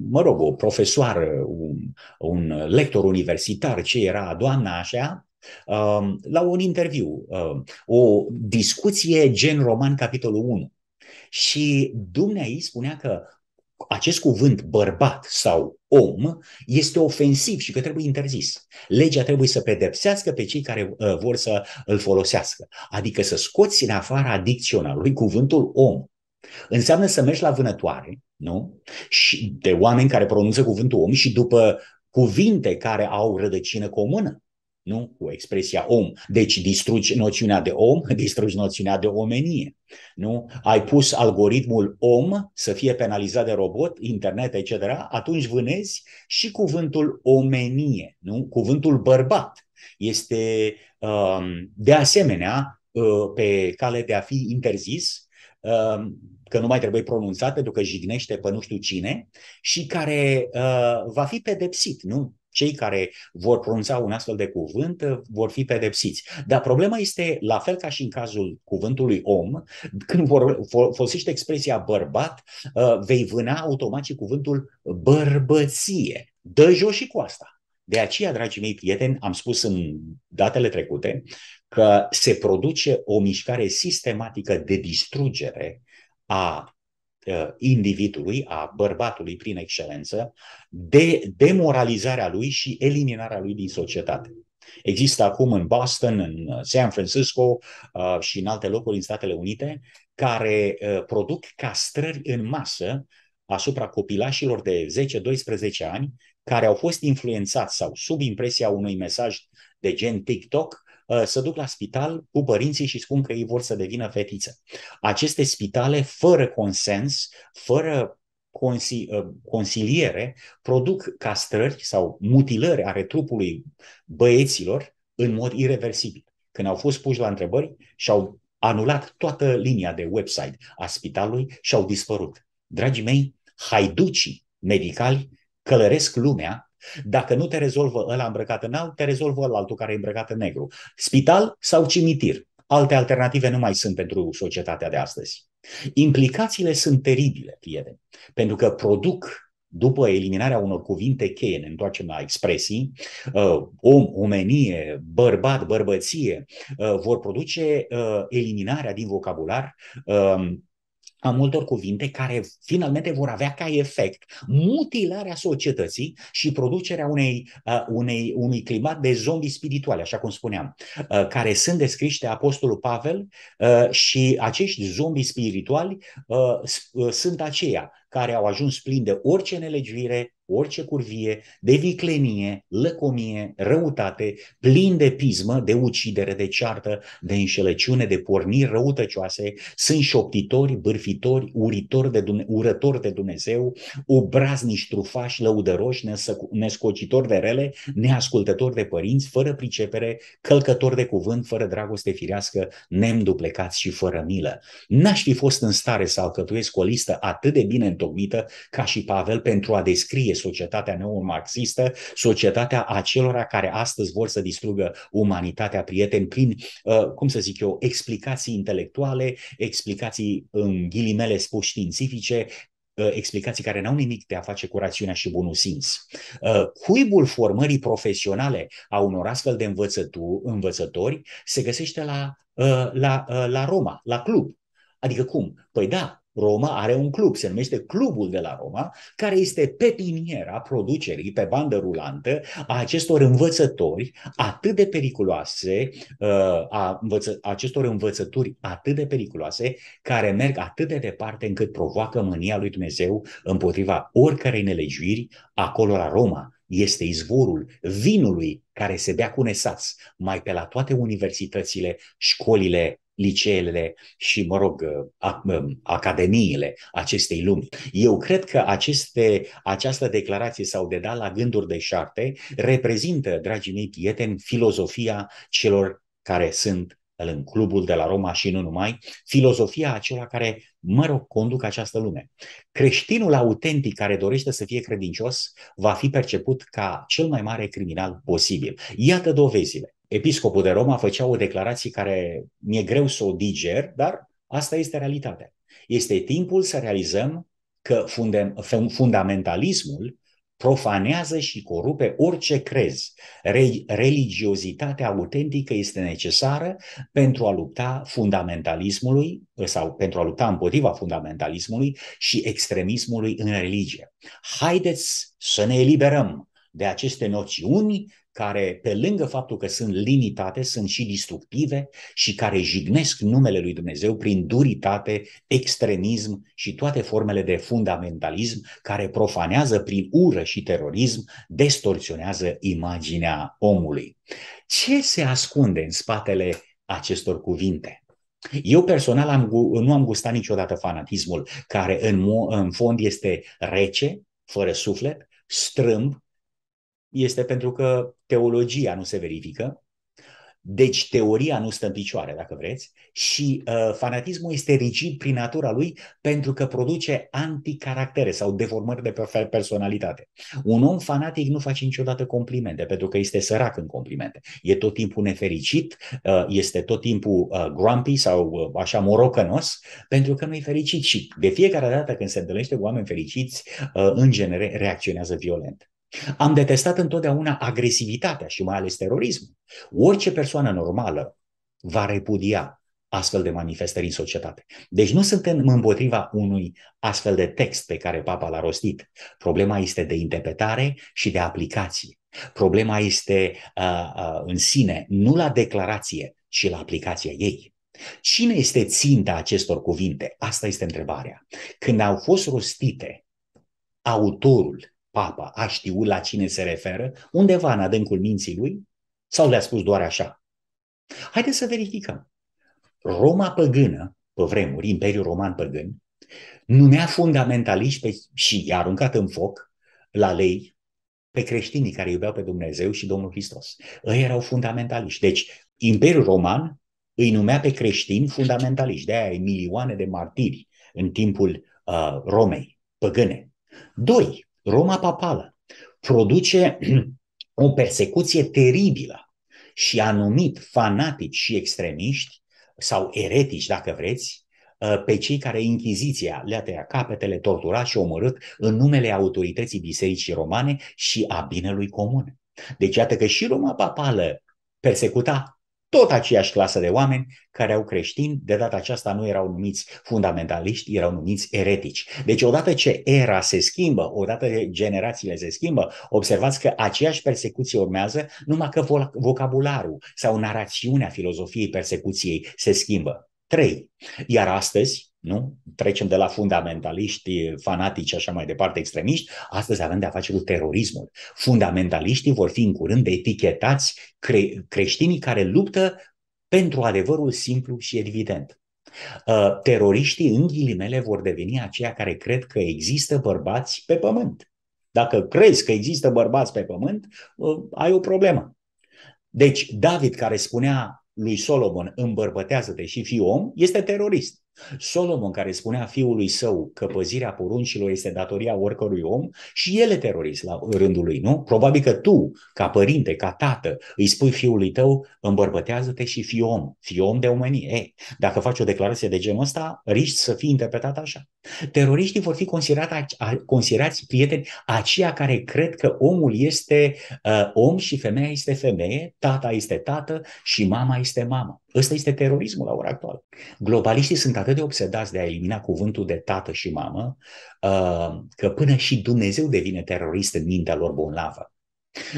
mă rog, o profesoară, un, un lector universitar, ce era doamna așa, um, la un interviu, um, o discuție gen roman, capitolul 1. Și Dumneavoastră spunea că acest cuvânt bărbat sau om este ofensiv și că trebuie interzis. Legea trebuie să pedepsească pe cei care uh, vor să îl folosească. Adică să scoți în afara dicționarului cuvântul om. Înseamnă să mergi la vânătoare, nu? Și de oameni care pronunță cuvântul om și după cuvinte care au rădăcină comună nu? Cu expresia om. Deci distrugi noțiunea de om, distrugi noțiunea de omenie, nu? Ai pus algoritmul om să fie penalizat de robot, internet, etc., atunci vânezi și cuvântul omenie, nu? Cuvântul bărbat este um, de asemenea uh, pe cale de a fi interzis, um, că nu mai trebuie pronunțat pentru că jignește pe nu știu cine și care uh, va fi pedepsit, nu? cei care vor pronunța un astfel de cuvânt uh, vor fi pedepsiți. Dar problema este, la fel ca și în cazul cuvântului om, când vor, folosește expresia bărbat, uh, vei vâna automat și cuvântul bărbăție. Dă jos și cu asta. De aceea, dragii mei prieteni, am spus în datele trecute că se produce o mișcare sistematică de distrugere a uh, individului, a bărbatului prin excelență, de demoralizarea lui și eliminarea lui din societate. Există acum în Boston, în uh, San Francisco uh, și în alte locuri în Statele Unite care uh, produc castrări în masă asupra copilașilor de 10-12 ani care au fost influențați sau sub impresia unui mesaj de gen TikTok uh, să duc la spital cu părinții și spun că ei vor să devină fetiță. Aceste spitale, fără consens, fără Ă, consiliere produc castrări sau mutilări ale trupului băieților în mod irreversibil. Când au fost puși la întrebări și-au anulat toată linia de website a spitalului și-au dispărut. Dragii mei, haiducii medicali călăresc lumea dacă nu te rezolvă ăla îmbrăcat în alb, te rezolvă ăla altul care e îmbrăcat în negru. Spital sau cimitir. Alte alternative nu mai sunt pentru societatea de astăzi. Implicațiile sunt teribile, prieteni, pentru că produc după eliminarea unor cuvinte cheie, ne întoarcem la expresii, uh, om, omenie, bărbat, bărbăție, uh, vor produce uh, eliminarea din vocabular um, a multor cuvinte care finalmente vor avea ca efect mutilarea societății și producerea unei, uh, unei, unui climat de zombi spirituale, așa cum spuneam, uh, care sunt descriși de Apostolul Pavel uh, și acești zombi spirituali uh, sunt aceia care au ajuns plini de orice nelegiuire, orice curvie, de viclenie, lăcomie, răutate, plin de pismă, de ucidere, de ceartă, de înșelăciune, de porniri răutăcioase, sunt șoptitori, bârfitori, uritori de Dumne- urători de Dumnezeu, obraznici, trufași, lăudăroși, nescocitori de rele, neascultători de părinți, fără pricepere, călcători de cuvânt, fără dragoste firească, nemduplecați și fără milă. N-aș fi fost în stare să alcătuiesc o listă atât de bine întocmită ca și Pavel pentru a descrie societatea neomarxistă, societatea acelora care astăzi vor să distrugă umanitatea, prieteni, prin, uh, cum să zic eu, explicații intelectuale, explicații în ghilimele spus științifice, uh, explicații care n-au nimic de a face cu rațiunea și bunul simț. Uh, cuibul formării profesionale a unor astfel de învățătu- învățători se găsește la, la, la Roma, la club. Adică cum? Păi da, Roma are un club, se numește Clubul de la Roma, care este pepiniera producerii pe bandă rulantă a acestor învățători atât de periculoase, uh, a învăță, acestor învățături atât de periculoase, care merg atât de departe încât provoacă mânia lui Dumnezeu împotriva oricărei nelegiuiri acolo la Roma, este izvorul vinului care se bea cu nesați mai pe la toate universitățile, școlile liceele și, mă rog, uh, uh, academiile acestei lumi. Eu cred că aceste, această declarație sau de da la gânduri de șarte reprezintă, dragii mei prieteni, filozofia celor care sunt în clubul de la Roma și nu numai, filozofia acela care, mă rog, conduc această lume. Creștinul autentic care dorește să fie credincios va fi perceput ca cel mai mare criminal posibil. Iată dovezile episcopul de Roma făcea o declarație care mi-e greu să o diger, dar asta este realitatea. Este timpul să realizăm că fundamentalismul profanează și corupe orice crez. Re- religiozitatea autentică este necesară pentru a lupta fundamentalismului sau pentru a lupta împotriva fundamentalismului și extremismului în religie. Haideți să ne eliberăm de aceste noțiuni care, pe lângă faptul că sunt limitate, sunt și destructive și care jignesc numele lui Dumnezeu prin duritate, extremism și toate formele de fundamentalism care profanează prin ură și terorism, distorsionează imaginea omului. Ce se ascunde în spatele acestor cuvinte? Eu personal am, nu am gustat niciodată fanatismul, care în, în fond este rece, fără suflet, strâmb, este pentru că teologia nu se verifică, deci teoria nu stă în picioare, dacă vreți, și uh, fanatismul este rigid prin natura lui pentru că produce anticaractere sau deformări de personalitate. Un om fanatic nu face niciodată complimente pentru că este sărac în complimente. E tot timpul nefericit, uh, este tot timpul uh, grumpy sau uh, așa morocănos pentru că nu e fericit și de fiecare dată când se întâlnește cu oameni fericiți, uh, în genere reacționează violent. Am detestat întotdeauna agresivitatea și mai ales terorismul. Orice persoană normală va repudia astfel de manifestări în societate. Deci nu suntem împotriva unui astfel de text pe care Papa l-a rostit. Problema este de interpretare și de aplicație. Problema este uh, uh, în sine, nu la declarație, ci la aplicația ei. Cine este ținta acestor cuvinte? Asta este întrebarea. Când au fost rostite, autorul papa a știut la cine se referă, undeva în adâncul minții lui, sau le-a spus doar așa? Haideți să verificăm. Roma păgână, pe vremuri, Imperiul Roman păgân, numea fundamentaliști pe, și i-a aruncat în foc la lei pe creștinii care iubeau pe Dumnezeu și Domnul Hristos. Ei erau fundamentaliști. Deci, Imperiul Roman îi numea pe creștini fundamentaliști. De-aia milioane de martiri în timpul uh, Romei, păgâne. Doi, Roma papală produce o persecuție teribilă și a numit fanatici și extremiști sau eretici, dacă vreți, uh, pe cei care Inchiziția le-a tăiat capetele, torturat și omorât în numele autorității bisericii romane și a binelui comun. Deci iată că și Roma papală persecuta tot aceeași clasă de oameni care au creștini, de data aceasta nu erau numiți fundamentaliști, erau numiți eretici. Deci odată ce era se schimbă, odată ce generațiile se schimbă, observați că aceeași persecuție urmează, numai că vocabularul sau narațiunea filozofiei persecuției se schimbă. 3. Iar astăzi, nu? Trecem de la fundamentaliști, fanatici, așa mai departe, extremiști, astăzi avem de-a face cu terorismul. Fundamentaliștii vor fi în curând etichetați cre- creștinii care luptă pentru adevărul simplu și evident. Uh, teroriștii, în ghilimele, vor deveni aceia care cred că există bărbați pe pământ. Dacă crezi că există bărbați pe pământ, uh, ai o problemă. Deci, David, care spunea lui Solomon, îmbărbătează-te și fii om, este terorist. Solomon, care spunea fiului său că păzirea poruncilor este datoria oricărui om, și el e terorist la rândul lui, nu? Probabil că tu, ca părinte, ca tată, îi spui fiului tău, îmbărbătează-te și fii om, fii om de omenie. Ei, dacă faci o declarație de genul ăsta, riști să fii interpretat așa. Teroriștii vor fi considerați, considerați prieteni aceia care cred că omul este uh, om și femeia este femeie, tata este tată și mama este mamă. Ăsta este terorismul la ora actuală. Globaliștii sunt atât de obsedați de a elimina cuvântul de tată și mamă, uh, că până și Dumnezeu devine terorist în mintea lor bolnavă.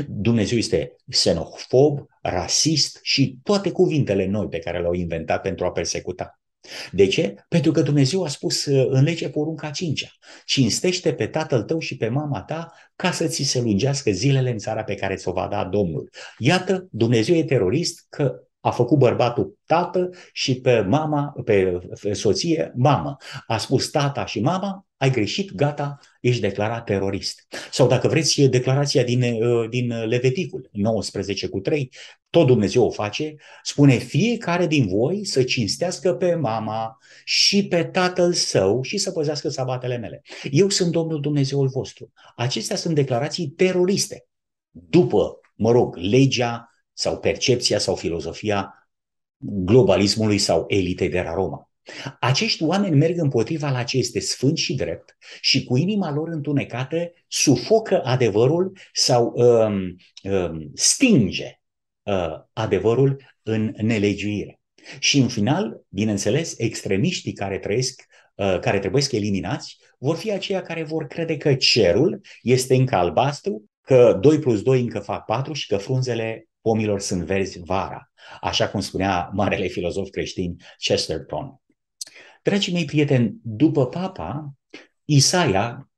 Dumnezeu este xenofob, rasist și toate cuvintele noi pe care le-au inventat pentru a persecuta. De ce? Pentru că Dumnezeu a spus uh, în lege porunca cincea. Cinstește pe tatăl tău și pe mama ta ca să ți se lungească zilele în țara pe care ți-o va da Domnul. Iată, Dumnezeu e terorist că a făcut bărbatul tată și pe mama, pe soție, mamă. A spus tata și mama, ai greșit, gata, ești declarat terorist. Sau dacă vreți, e declarația din, uh, din Leviticul 19 cu 3, tot Dumnezeu o face, spune fiecare din voi să cinstească pe mama și pe tatăl său și să păzească sabatele mele. Eu sunt Domnul Dumnezeul vostru. Acestea sunt declarații teroriste. După, mă rog, legea sau percepția sau filozofia globalismului sau elitei de la Roma. Acești oameni merg împotriva la ce este sfânt și drept și cu inima lor întunecată sufocă adevărul sau um, um, stinge uh, adevărul în nelegiuire. Și în final, bineînțeles, extremiștii care trăiesc uh, care trebuie să eliminați, vor fi aceia care vor crede că cerul este încă albastru, că 2 plus 2 încă fac 4 și că frunzele pomilor sunt verzi vara, așa cum spunea marele filozof creștin Chesterton. Dragii mei prieteni, după papa, Isaia,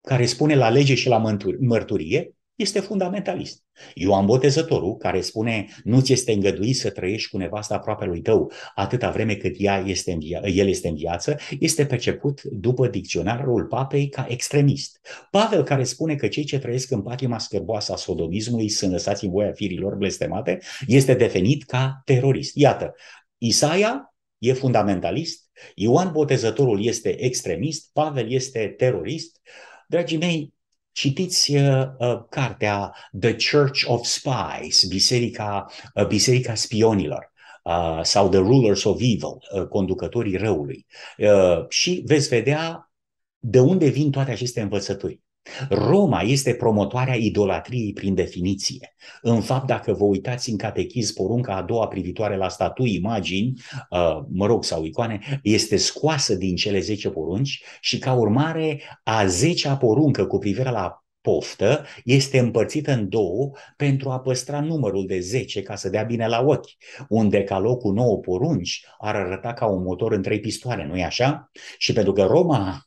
care spune la lege și la mărturie, este fundamentalist. Ioan Botezătorul, care spune nu ți este îngăduit să trăiești cu nevasta aproape lui tău atâta vreme cât ea este în via- el este în viață, este perceput după dicționarul papei ca extremist. Pavel, care spune că cei ce trăiesc în patima scârboasă a sodomismului sunt lăsați în voia firilor blestemate, este definit ca terorist. Iată, Isaia e fundamentalist, Ioan Botezătorul este extremist, Pavel este terorist. Dragii mei, Citiți uh, uh, cartea The Church of Spies, Biserica, uh, Biserica Spionilor. Uh, sau The Rulers of Evil, uh, conducătorii răului. Uh, și veți vedea de unde vin toate aceste învățături. Roma este promotoarea idolatriei prin definiție. În fapt, dacă vă uitați în catechiz, porunca a doua privitoare la statui, imagini, uh, mă rog, sau icoane, este scoasă din cele 10 porunci și ca urmare a 10-a poruncă cu privire la poftă este împărțită în două pentru a păstra numărul de 10 ca să dea bine la ochi. unde ca locul nouă porunci ar arăta ca un motor în trei pistoare, nu-i așa? Și pentru că Roma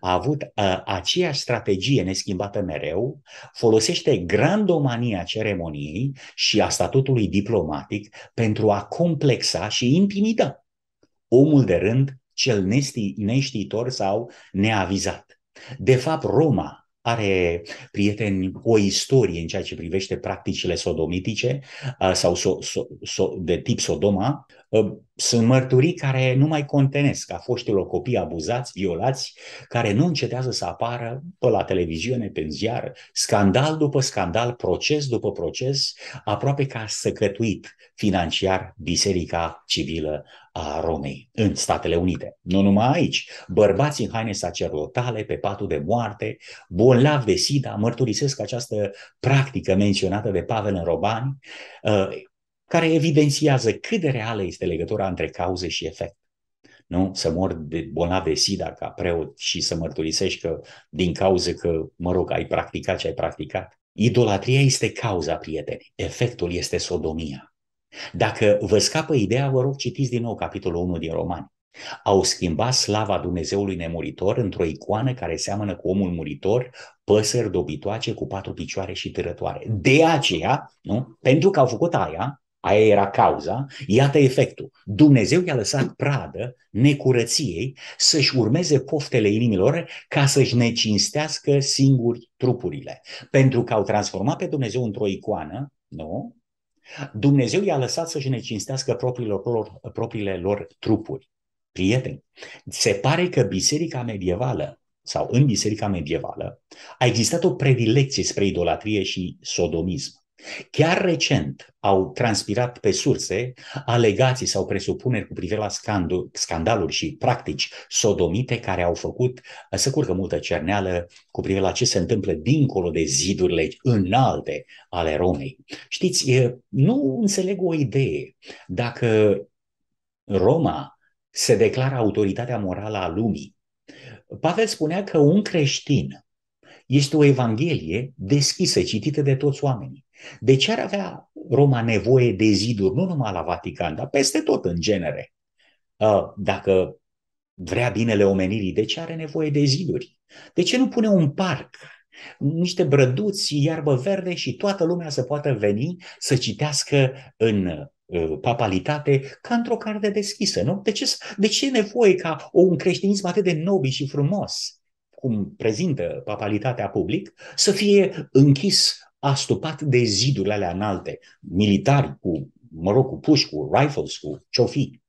a avut a, aceeași strategie neschimbată mereu, folosește grandomania ceremoniei și a statutului diplomatic pentru a complexa și intimida omul de rând, cel neștiitor sau neavizat. De fapt, Roma are prieteni cu o istorie în ceea ce privește practicile sodomitice uh, sau so, so, so, de tip Sodoma, Ă, sunt mărturii care nu mai contenesc a foștilor copii abuzați, violați, care nu încetează să apară pe la televiziune, pe ziar, scandal după scandal, proces după proces, aproape ca săcătuit financiar Biserica Civilă a Romei, în Statele Unite. Nu numai aici, bărbați în haine sacerdotale, pe patul de moarte, bolnavi de sida, mărturisesc această practică menționată de Pavel în Robani, ă, care evidențiază cât de reală este legătura între cauze și efect. Nu? Să mor de bolnav de sida ca preot și să mărturisești că din cauze că, mă rog, ai practicat ce ai practicat. Idolatria este cauza, prieteni. Efectul este sodomia. Dacă vă scapă ideea, vă rog, citiți din nou capitolul 1 din Romani. Au schimbat slava Dumnezeului nemuritor într-o icoană care seamănă cu omul muritor, păsări dobitoace cu patru picioare și târătoare. De aceea, nu? pentru că au făcut aia, Aia era cauza, iată efectul. Dumnezeu i-a lăsat pradă necurăției să-și urmeze poftele inimilor ca să-și necinstească singuri trupurile. Pentru că au transformat pe Dumnezeu într-o icoană, nu? Dumnezeu i-a lăsat să-și necinstească propriilor lor, propriile lor trupuri. Prieteni, se pare că biserica medievală sau în biserica medievală a existat o predilecție spre idolatrie și sodomism. Chiar recent au transpirat pe surse alegații sau presupuneri cu privire la scandaluri și practici sodomite care au făcut să curgă multă cerneală cu privire la ce se întâmplă dincolo de zidurile înalte ale Romei. Știți, nu înțeleg o idee. Dacă Roma se declară autoritatea morală a lumii, Pavel spunea că un creștin este o evanghelie deschisă, citită de toți oamenii. De ce ar avea Roma nevoie de ziduri, nu numai la Vatican, dar peste tot în genere? Uh, dacă vrea binele omenirii, de ce are nevoie de ziduri? De ce nu pune un parc, niște brăduți, iarbă verde și toată lumea să poată veni să citească în uh, papalitate ca într-o carte deschisă, nu? De ce, de ce e nevoie ca un creștinism atât de nobil și frumos, cum prezintă papalitatea public, să fie închis a stopat de zidurile alea înalte, militari cu, mă rog, cu puși, cu rifles, cu fi,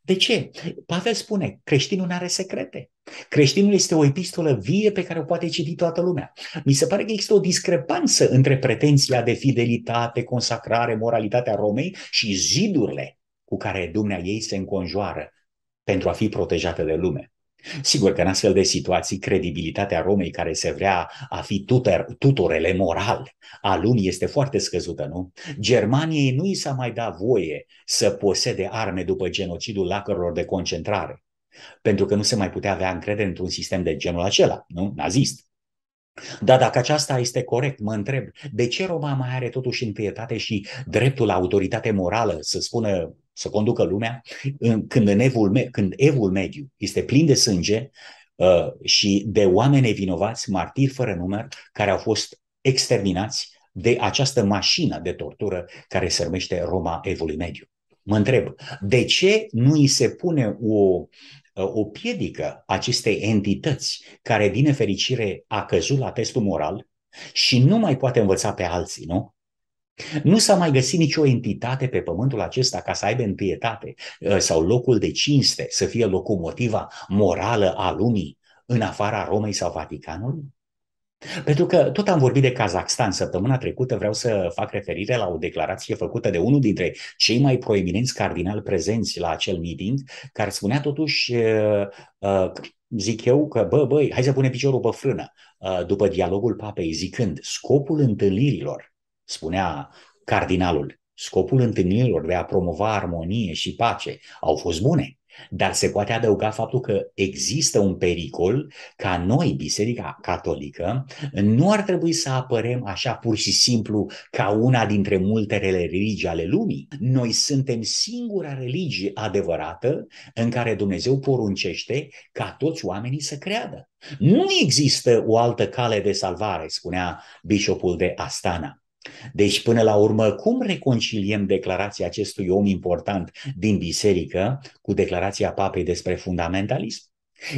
De ce? Pavel spune, creștinul nu are secrete. Creștinul este o epistolă vie pe care o poate citi toată lumea. Mi se pare că există o discrepanță între pretenția de fidelitate, consacrare, moralitatea Romei și zidurile cu care dumnea ei se înconjoară pentru a fi protejată de lume. Sigur că în astfel de situații, credibilitatea Romei care se vrea a fi tuter, tutorele moral a lumii este foarte scăzută, nu? Germaniei nu i s-a mai dat voie să posede arme după genocidul lacărilor de concentrare, pentru că nu se mai putea avea încredere într-un sistem de genul acela, nu? Nazist. Dar dacă aceasta este corect, mă întreb, de ce Roma mai are totuși întâietate și dreptul la autoritate morală să spună să conducă lumea, când, în evul, când evul mediu este plin de sânge uh, și de oameni nevinovați, martiri fără număr, care au fost exterminați de această mașină de tortură care se numește Roma Evului Mediu. Mă întreb, de ce nu îi se pune o, uh, o piedică acestei entități care, din nefericire, a căzut la testul moral și nu mai poate învăța pe alții, nu? Nu s-a mai găsit nicio entitate pe pământul acesta ca să aibă întâietate ă, sau locul de cinste, să fie locomotiva morală a lumii în afara Romei sau Vaticanului? Pentru că tot am vorbit de Kazakhstan săptămâna trecută, vreau să fac referire la o declarație făcută de unul dintre cei mai proeminenți cardinali prezenți la acel meeting, care spunea totuși, ă, ă, zic eu, că bă, băi, hai să punem piciorul pe frână, după dialogul papei, zicând, scopul întâlnirilor spunea cardinalul, scopul întâlnirilor de a promova armonie și pace au fost bune, dar se poate adăuga faptul că există un pericol ca noi, Biserica Catolică, nu ar trebui să apărem așa pur și simplu ca una dintre multele religii ale lumii. Noi suntem singura religie adevărată în care Dumnezeu poruncește ca toți oamenii să creadă. Nu există o altă cale de salvare, spunea bishopul de Astana. Deci, până la urmă, cum reconciliem declarația acestui om important din biserică cu declarația papei despre fundamentalism?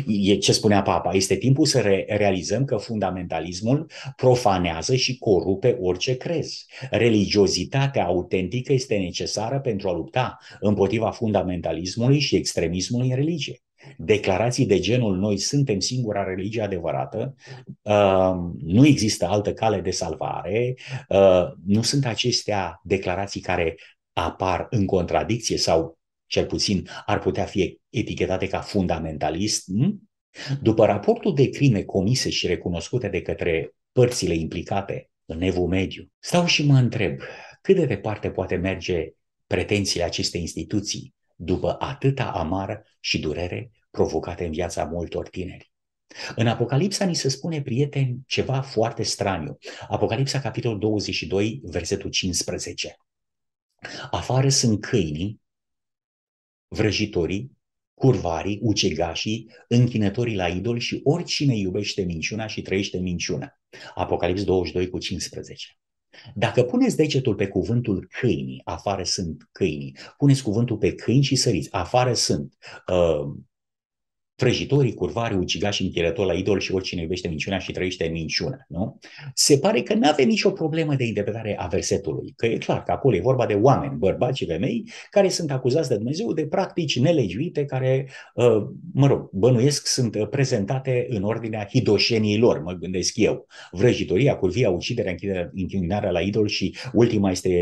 E ce spunea papa, este timpul să re- realizăm că fundamentalismul profanează și corupe orice crez. Religiozitatea autentică este necesară pentru a lupta împotriva fundamentalismului și extremismului în religie declarații de genul noi suntem singura religie adevărată, uh, nu există altă cale de salvare, uh, nu sunt acestea declarații care apar în contradicție sau cel puțin ar putea fi etichetate ca fundamentalist. După raportul de crime comise și recunoscute de către părțile implicate în evul mediu, stau și mă întreb cât de departe poate merge pretențiile acestei instituții după atâta amară și durere provocate în viața multor tineri. În Apocalipsa ni se spune, prieteni, ceva foarte straniu. Apocalipsa, capitolul 22, versetul 15. Afară sunt câinii, vrăjitorii, curvarii, ucegașii, închinătorii la idol și oricine iubește minciuna și trăiește minciuna. Apocalips 22 cu 15. Dacă puneți degetul pe cuvântul câinii, afară sunt câinii, puneți cuvântul pe câini și săriți, afară sunt uh, vrăjitorii, curvari, ucigași, închirător la idol și oricine iubește minciuna și trăiește în minciună. Nu? Se pare că nu avem nicio problemă de interpretare a versetului, că e clar că acolo e vorba de oameni, bărbați și femei, care sunt acuzați de Dumnezeu de practici nelegiuite care, ă, mă rog, bănuiesc, sunt ă, prezentate în ordinea lor, mă gândesc eu. Vrăjitoria, curvia, uciderea, închinarea la idol și ultima este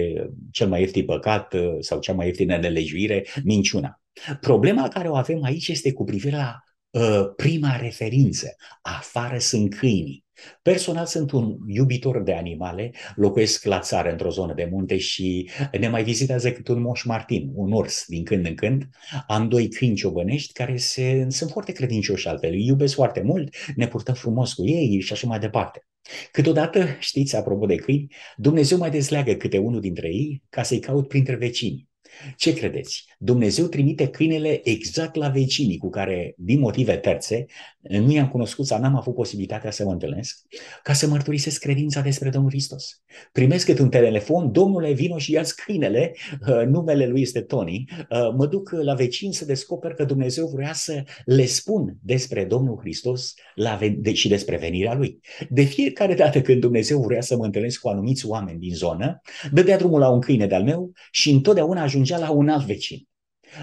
cel mai ieftin păcat ă, sau cea mai ieftină nelegiuire, minciuna. Problema care o avem aici este cu privire la Uh, prima referință. Afară sunt câinii. Personal sunt un iubitor de animale, locuiesc la țară într-o zonă de munte și ne mai vizitează cât un moș martin, un urs din când în când. Am doi câini ciobănești care se, sunt foarte credincioși altfel, îi iubesc foarte mult, ne purtăm frumos cu ei și așa mai departe. Câteodată, știți, apropo de câini, Dumnezeu mai dezleagă câte unul dintre ei ca să-i caut printre vecini. Ce credeți? Dumnezeu trimite câinele exact la vecinii cu care, din motive terțe, nu i-am cunoscut sau n-am avut posibilitatea să mă întâlnesc, ca să mărturisesc credința despre Domnul Hristos. Primesc cât un telefon, domnule, vino și ia câinele, numele lui este Tony, mă duc la vecin să descoper că Dumnezeu vrea să le spun despre Domnul Hristos deci și despre venirea lui. De fiecare dată când Dumnezeu vrea să mă întâlnesc cu anumiți oameni din zonă, dădea drumul la un câine de-al meu și întotdeauna ajungea la un alt vecin.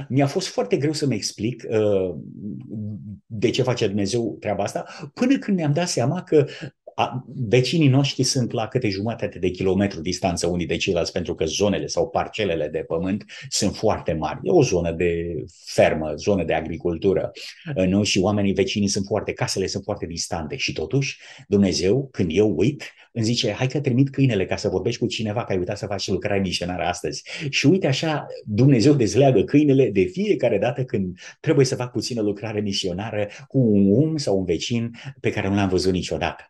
Mi-a fost foarte greu să-mi explic uh, de ce face Dumnezeu treaba asta, până când mi-am dat seama că a, vecinii noștri sunt la câte jumătate de kilometru distanță unii de ceilalți, pentru că zonele sau parcelele de pământ sunt foarte mari. E o zonă de fermă, zonă de agricultură, nu? și oamenii vecinii sunt foarte, casele sunt foarte distante și totuși Dumnezeu, când eu uit, îmi zice, hai că trimit câinele ca să vorbești cu cineva, că ai uitat să faci lucrare misionară astăzi. Și uite așa, Dumnezeu dezleagă câinele de fiecare dată când trebuie să fac puțină lucrare misionară cu un om sau un vecin pe care nu l-am văzut niciodată.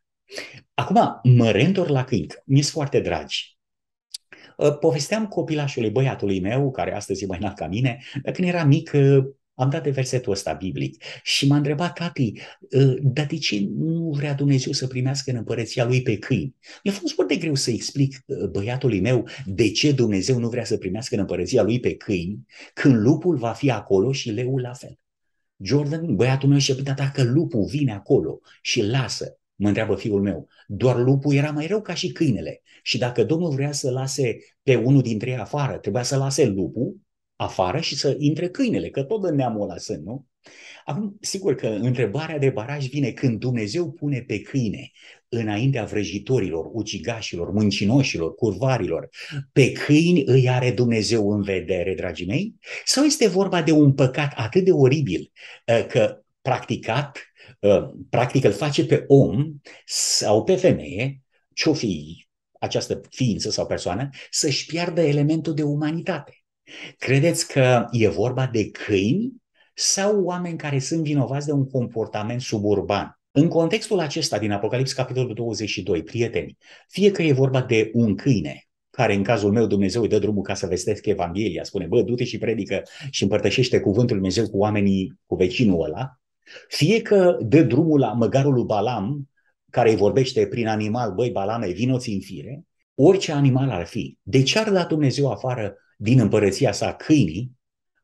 Acum mă reîntorc la câini, mi sunt foarte dragi. Ă, povesteam copilașului, băiatului meu, care astăzi e mai înalt ca mine, când era mic, ă, am dat de versetul ăsta biblic și m-a întrebat tati, ă, dar de ce nu vrea Dumnezeu să primească în împărăția lui pe câini? Mi-a fost foarte greu să explic băiatului meu de ce Dumnezeu nu vrea să primească în împărăția lui pe câini când lupul va fi acolo și leul la fel. Jordan, băiatul meu, și-a da, dacă lupul vine acolo și lasă mă întreabă fiul meu, doar lupul era mai rău ca și câinele. Și dacă Domnul vrea să lase pe unul dintre ei afară, trebuia să lase lupul afară și să intre câinele, că tot în neamul ăla sunt, nu? Acum, sigur că întrebarea de baraj vine când Dumnezeu pune pe câine înaintea vrăjitorilor, ucigașilor, muncinoșilor, curvarilor. Pe câini îi are Dumnezeu în vedere, dragii mei? Sau este vorba de un păcat atât de oribil ă, că practicat Uh, practic îl face pe om sau pe femeie, ce-o fi această ființă sau persoană, să-și piardă elementul de umanitate. Credeți că e vorba de câini sau oameni care sunt vinovați de un comportament suburban? În contextul acesta din Apocalips, capitolul 22, prieteni, fie că e vorba de un câine, care în cazul meu Dumnezeu îi dă drumul ca să vestesc Evanghelia, spune, bă, du-te și predică și împărtășește cuvântul Dumnezeu cu oamenii, cu vecinul ăla, fie că dă drumul la măgarul lui Balam, care îi vorbește prin animal, băi Balame, vino în fire, orice animal ar fi. De ce ar da Dumnezeu afară din împărăția sa câinii,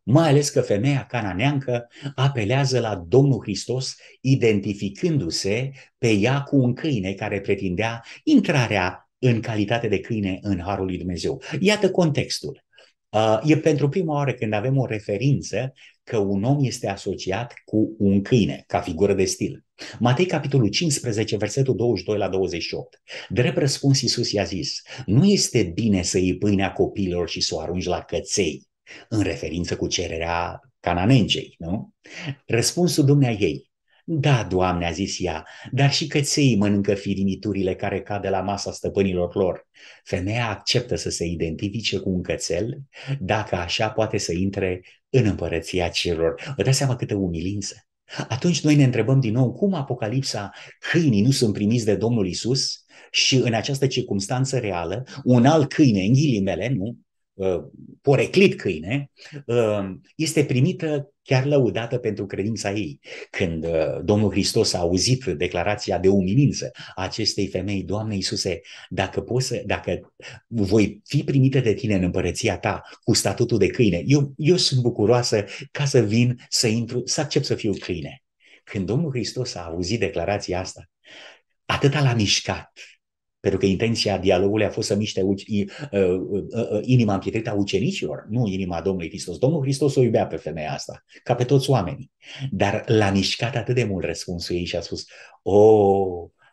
mai ales că femeia cananeancă apelează la Domnul Hristos identificându-se pe ea cu un câine care pretindea intrarea în calitate de câine în Harul lui Dumnezeu. Iată contextul. Uh, e pentru prima oară când avem o referință că un om este asociat cu un câine, ca figură de stil. Matei, capitolul 15, versetul 22 la 28. Drept răspuns, Iisus i-a zis, nu este bine să iei pâinea copiilor și să o arunci la căței, în referință cu cererea cananencei, nu? Răspunsul dumnea ei, da, Doamne, a zis ea, dar și căței mănâncă firimiturile care cad de la masa stăpânilor lor. Femeia acceptă să se identifice cu un cățel dacă așa poate să intre în împărăția celor. Vă dați seama câtă umilință. Atunci noi ne întrebăm din nou cum Apocalipsa câinii nu sunt primiți de Domnul Isus și în această circunstanță reală, un alt câine, în ghilimele, nu? Uh, poreclit câine, uh, este primită chiar lăudată pentru credința ei. Când uh, Domnul Hristos a auzit declarația de umilință a acestei femei, Doamne Iisuse, dacă, poți să, dacă voi fi primită de tine în împărăția ta cu statutul de câine, eu, eu sunt bucuroasă ca să vin, să intru, să accept să fiu câine. Când Domnul Hristos a auzit declarația asta, atâta l-a mișcat pentru că intenția dialogului a fost să miște ă, ă, ă, inima împietrită a ucenicilor, nu inima Domnului Hristos. Domnul Hristos o iubea pe femeia asta, ca pe toți oamenii. Dar l-a mișcat atât de mult răspunsul ei și a spus, o,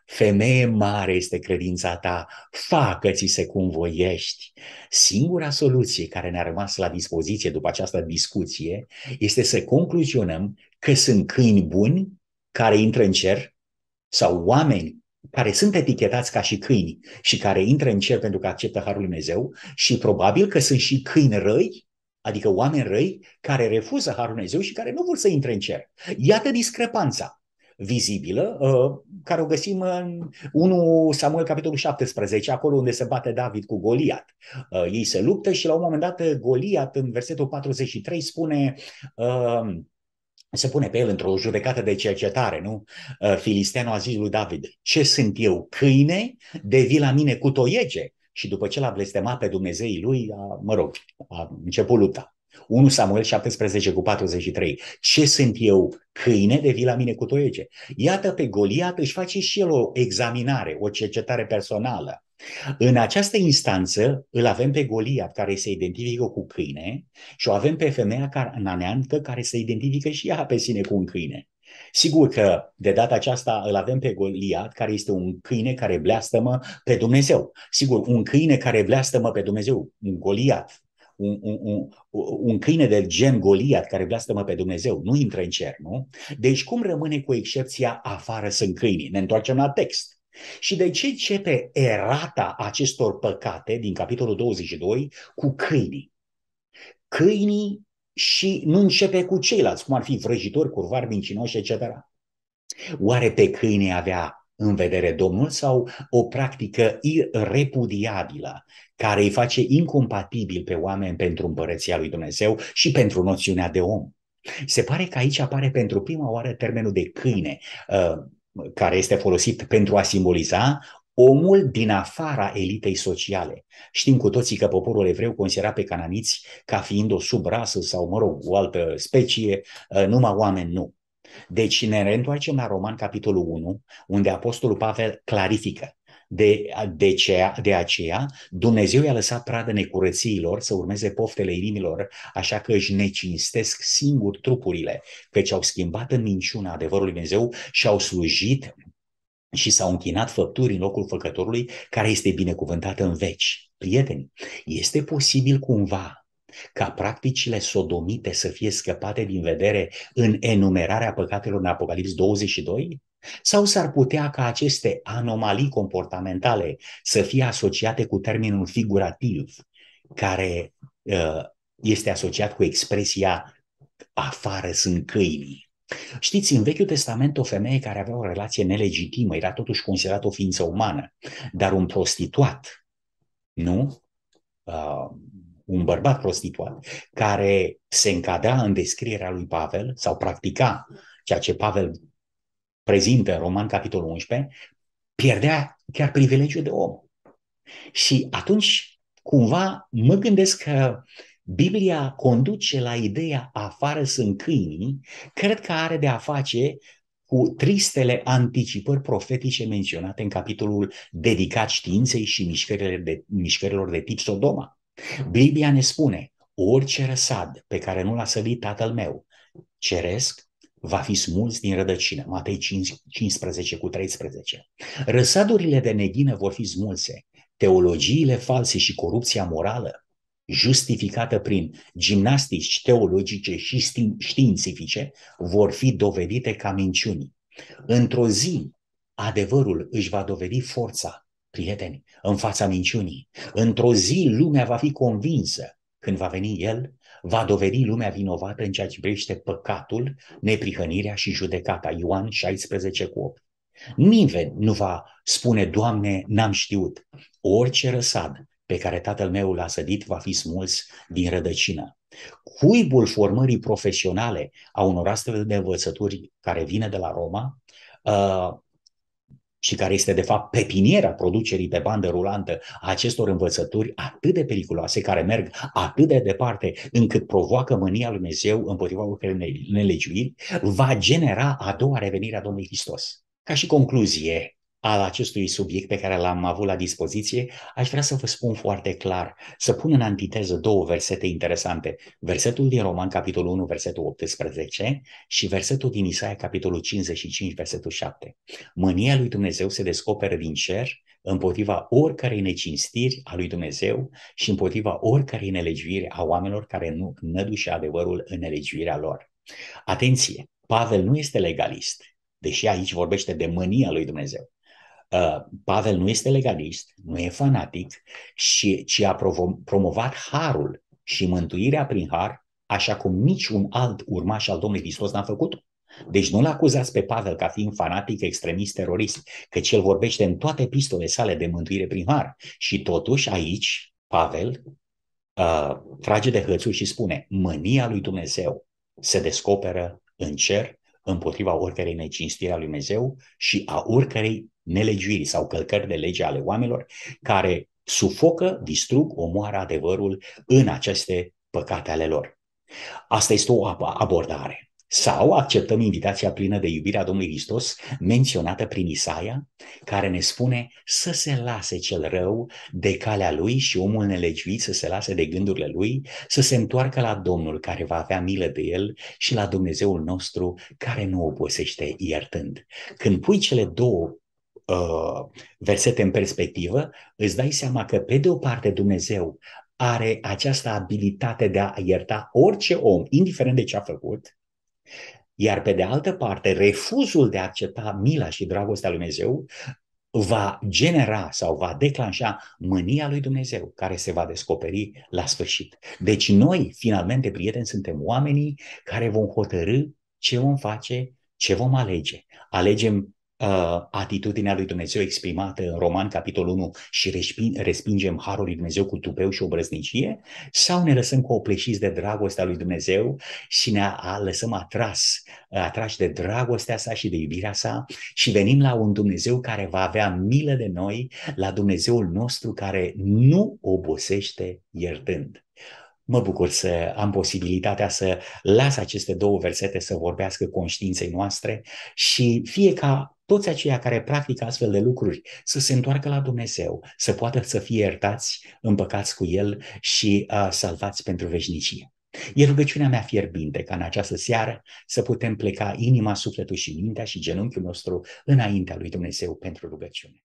femeie mare este credința ta, facă-ți se cum voiești. Singura soluție care ne-a rămas la dispoziție după această discuție este să concluzionăm că sunt câini buni care intră în cer sau oameni care sunt etichetați ca și câini și care intră în cer pentru că acceptă Harul Lui Dumnezeu și probabil că sunt și câini răi, adică oameni răi care refuză Harul Lui Dumnezeu și care nu vor să intre în cer. Iată discrepanța vizibilă, uh, care o găsim în 1 Samuel capitolul 17, acolo unde se bate David cu Goliat. Uh, ei se luptă și la un moment dat Goliat în versetul 43 spune uh, se pune pe el într-o judecată de cercetare, nu? Uh, Filisteanul a zis lui David, ce sunt eu, câine, de vii la mine cu toiege. Și după ce l-a blestemat pe Dumnezeii lui, a, mă rog, a început lupta. 1 Samuel 17 cu 43. Ce sunt eu, câine, de vii la mine cu toiege? Iată pe Goliat își face și el o examinare, o cercetare personală. În această instanță îl avem pe Goliat care se identifică cu câine și o avem pe femeia cananeancă care se identifică și ea pe sine cu un câine. Sigur că de data aceasta îl avem pe Goliat, care este un câine care bleastămă pe Dumnezeu. Sigur, un câine care bleastămă pe Dumnezeu, un Goliat, un, un, un, un câine de gen Goliat care bleastămă pe Dumnezeu, nu intră în cer, nu? Deci cum rămâne cu excepția afară sunt câinii? Ne întoarcem la text. Și de ce începe erata acestor păcate din capitolul 22 cu câinii? Câinii și nu începe cu ceilalți, cum ar fi vrăjitori, curvari, mincinoși, etc. Oare pe câine avea în vedere Domnul sau o practică irepudiabilă care îi face incompatibil pe oameni pentru împărăția lui Dumnezeu și pentru noțiunea de om? Se pare că aici apare pentru prima oară termenul de câine. Uh, care este folosit pentru a simboliza omul din afara elitei sociale. Știm cu toții că poporul evreu considera pe cananiți ca fiind o subrasă sau, mă rog, o altă specie, uh, numai oameni nu. Deci ne reîntoarcem la Roman, capitolul 1, unde Apostolul Pavel clarifică. De, de, cea, de aceea Dumnezeu i-a lăsat pradă necurățiilor să urmeze poftele inimilor, așa că își necinstesc singur trupurile, căci au schimbat în minciuna adevărul lui Dumnezeu și au slujit și s-au închinat făpturi în locul făcătorului care este binecuvântat în veci. Prieteni, este posibil cumva ca practicile sodomite să fie scăpate din vedere în enumerarea păcatelor în Apocalips 22? Sau s-ar putea ca aceste anomalii comportamentale să fie asociate cu termenul figurativ, care uh, este asociat cu expresia afară sunt câinii. Știți, în Vechiul Testament o femeie care avea o relație nelegitimă era totuși considerată o ființă umană, dar un prostituat, nu? Uh, un bărbat prostituat, care se încadra în descrierea lui Pavel sau practica ceea ce Pavel prezintă Roman capitolul 11, pierdea chiar privilegiul de om. Și atunci, cumva, mă gândesc că Biblia conduce la ideea afară sunt câinii, cred că are de a face cu tristele anticipări profetice menționate în capitolul dedicat științei și mișcărilor de, mișcărilor de tip Sodoma. Biblia ne spune, orice răsad pe care nu l-a sădit tatăl meu, ceresc, va fi smuls din rădăcină. Matei 5, 15 cu 13. Răsadurile de neghină vor fi smulse. Teologiile false și corupția morală, justificată prin gimnastici teologice și științifice, vor fi dovedite ca minciuni. Într-o zi, adevărul își va dovedi forța, prieteni, în fața minciunii. Într-o zi, lumea va fi convinsă când va veni El va dovedi lumea vinovată în ceea ce privește păcatul, neprihănirea și judecata. Ioan 16 cu 8. Nimeni nu va spune, Doamne, n-am știut. Orice răsad pe care tatăl meu l-a sădit va fi smuls din rădăcină. Cuibul formării profesionale a unor astfel de învățături care vine de la Roma ă, și care este de fapt pepiniera producerii pe bandă rulantă a acestor învățături atât de periculoase, care merg atât de departe încât provoacă mânia lui Dumnezeu împotriva lucrurilor nelegiuiri, va genera a doua revenire a Domnului Hristos. Ca și concluzie, al acestui subiect pe care l-am avut la dispoziție, aș vrea să vă spun foarte clar, să pun în antiteză două versete interesante. Versetul din Roman, capitolul 1, versetul 18 și versetul din Isaia, capitolul 55, versetul 7. Mânia lui Dumnezeu se descoperă din cer împotriva oricărei necinstiri a lui Dumnezeu și împotriva oricărei nelegiuiri a oamenilor care nu nădușe adevărul în nelegiuirea lor. Atenție! Pavel nu este legalist, deși aici vorbește de mânia lui Dumnezeu. Uh, Pavel nu este legalist, nu e fanatic, și, ci a provo- promovat harul și mântuirea prin har, așa cum niciun alt urmaș al Domnului Hristos n-a făcut Deci nu-l acuzați pe Pavel ca fiind fanatic, extremist, terorist, căci el vorbește în toate pistole sale de mântuire prin har. Și totuși aici Pavel uh, trage de hățul și spune mânia lui Dumnezeu se descoperă în cer împotriva oricărei necinstiri a lui Dumnezeu și a oricărei nelegiuirii sau călcări de lege ale oamenilor care sufocă, distrug, omoară adevărul în aceste păcate ale lor. Asta este o abordare. Sau acceptăm invitația plină de iubirea Domnului Hristos menționată prin Isaia, care ne spune să se lase cel rău de calea lui și omul nelegiuit să se lase de gândurile lui, să se întoarcă la Domnul care va avea milă de el și la Dumnezeul nostru care nu obosește iertând. Când pui cele două Uh, versete în perspectivă, îți dai seama că, pe de o parte, Dumnezeu are această abilitate de a ierta orice om, indiferent de ce a făcut, iar pe de altă parte, refuzul de a accepta mila și dragostea lui Dumnezeu va genera sau va declanșa mânia lui Dumnezeu care se va descoperi la sfârșit. Deci noi, finalmente, prieteni, suntem oamenii care vom hotărâ ce vom face, ce vom alege. Alegem uh, atitudinea lui Dumnezeu exprimată în Roman, capitolul 1, și respingem harul lui Dumnezeu cu tupeu și obrăznicie, sau ne lăsăm copleșiți de dragostea lui Dumnezeu și ne lăsăm atras, atrași de dragostea sa și de iubirea sa și venim la un Dumnezeu care va avea milă de noi, la Dumnezeul nostru care nu obosește iertând mă bucur să am posibilitatea să las aceste două versete să vorbească conștiinței noastre și fie ca toți aceia care practică astfel de lucruri să se întoarcă la Dumnezeu, să poată să fie iertați, împăcați cu El și uh, salvați pentru veșnicie. E rugăciunea mea fierbinte ca în această seară să putem pleca inima, sufletul și mintea și genunchiul nostru înaintea lui Dumnezeu pentru rugăciune.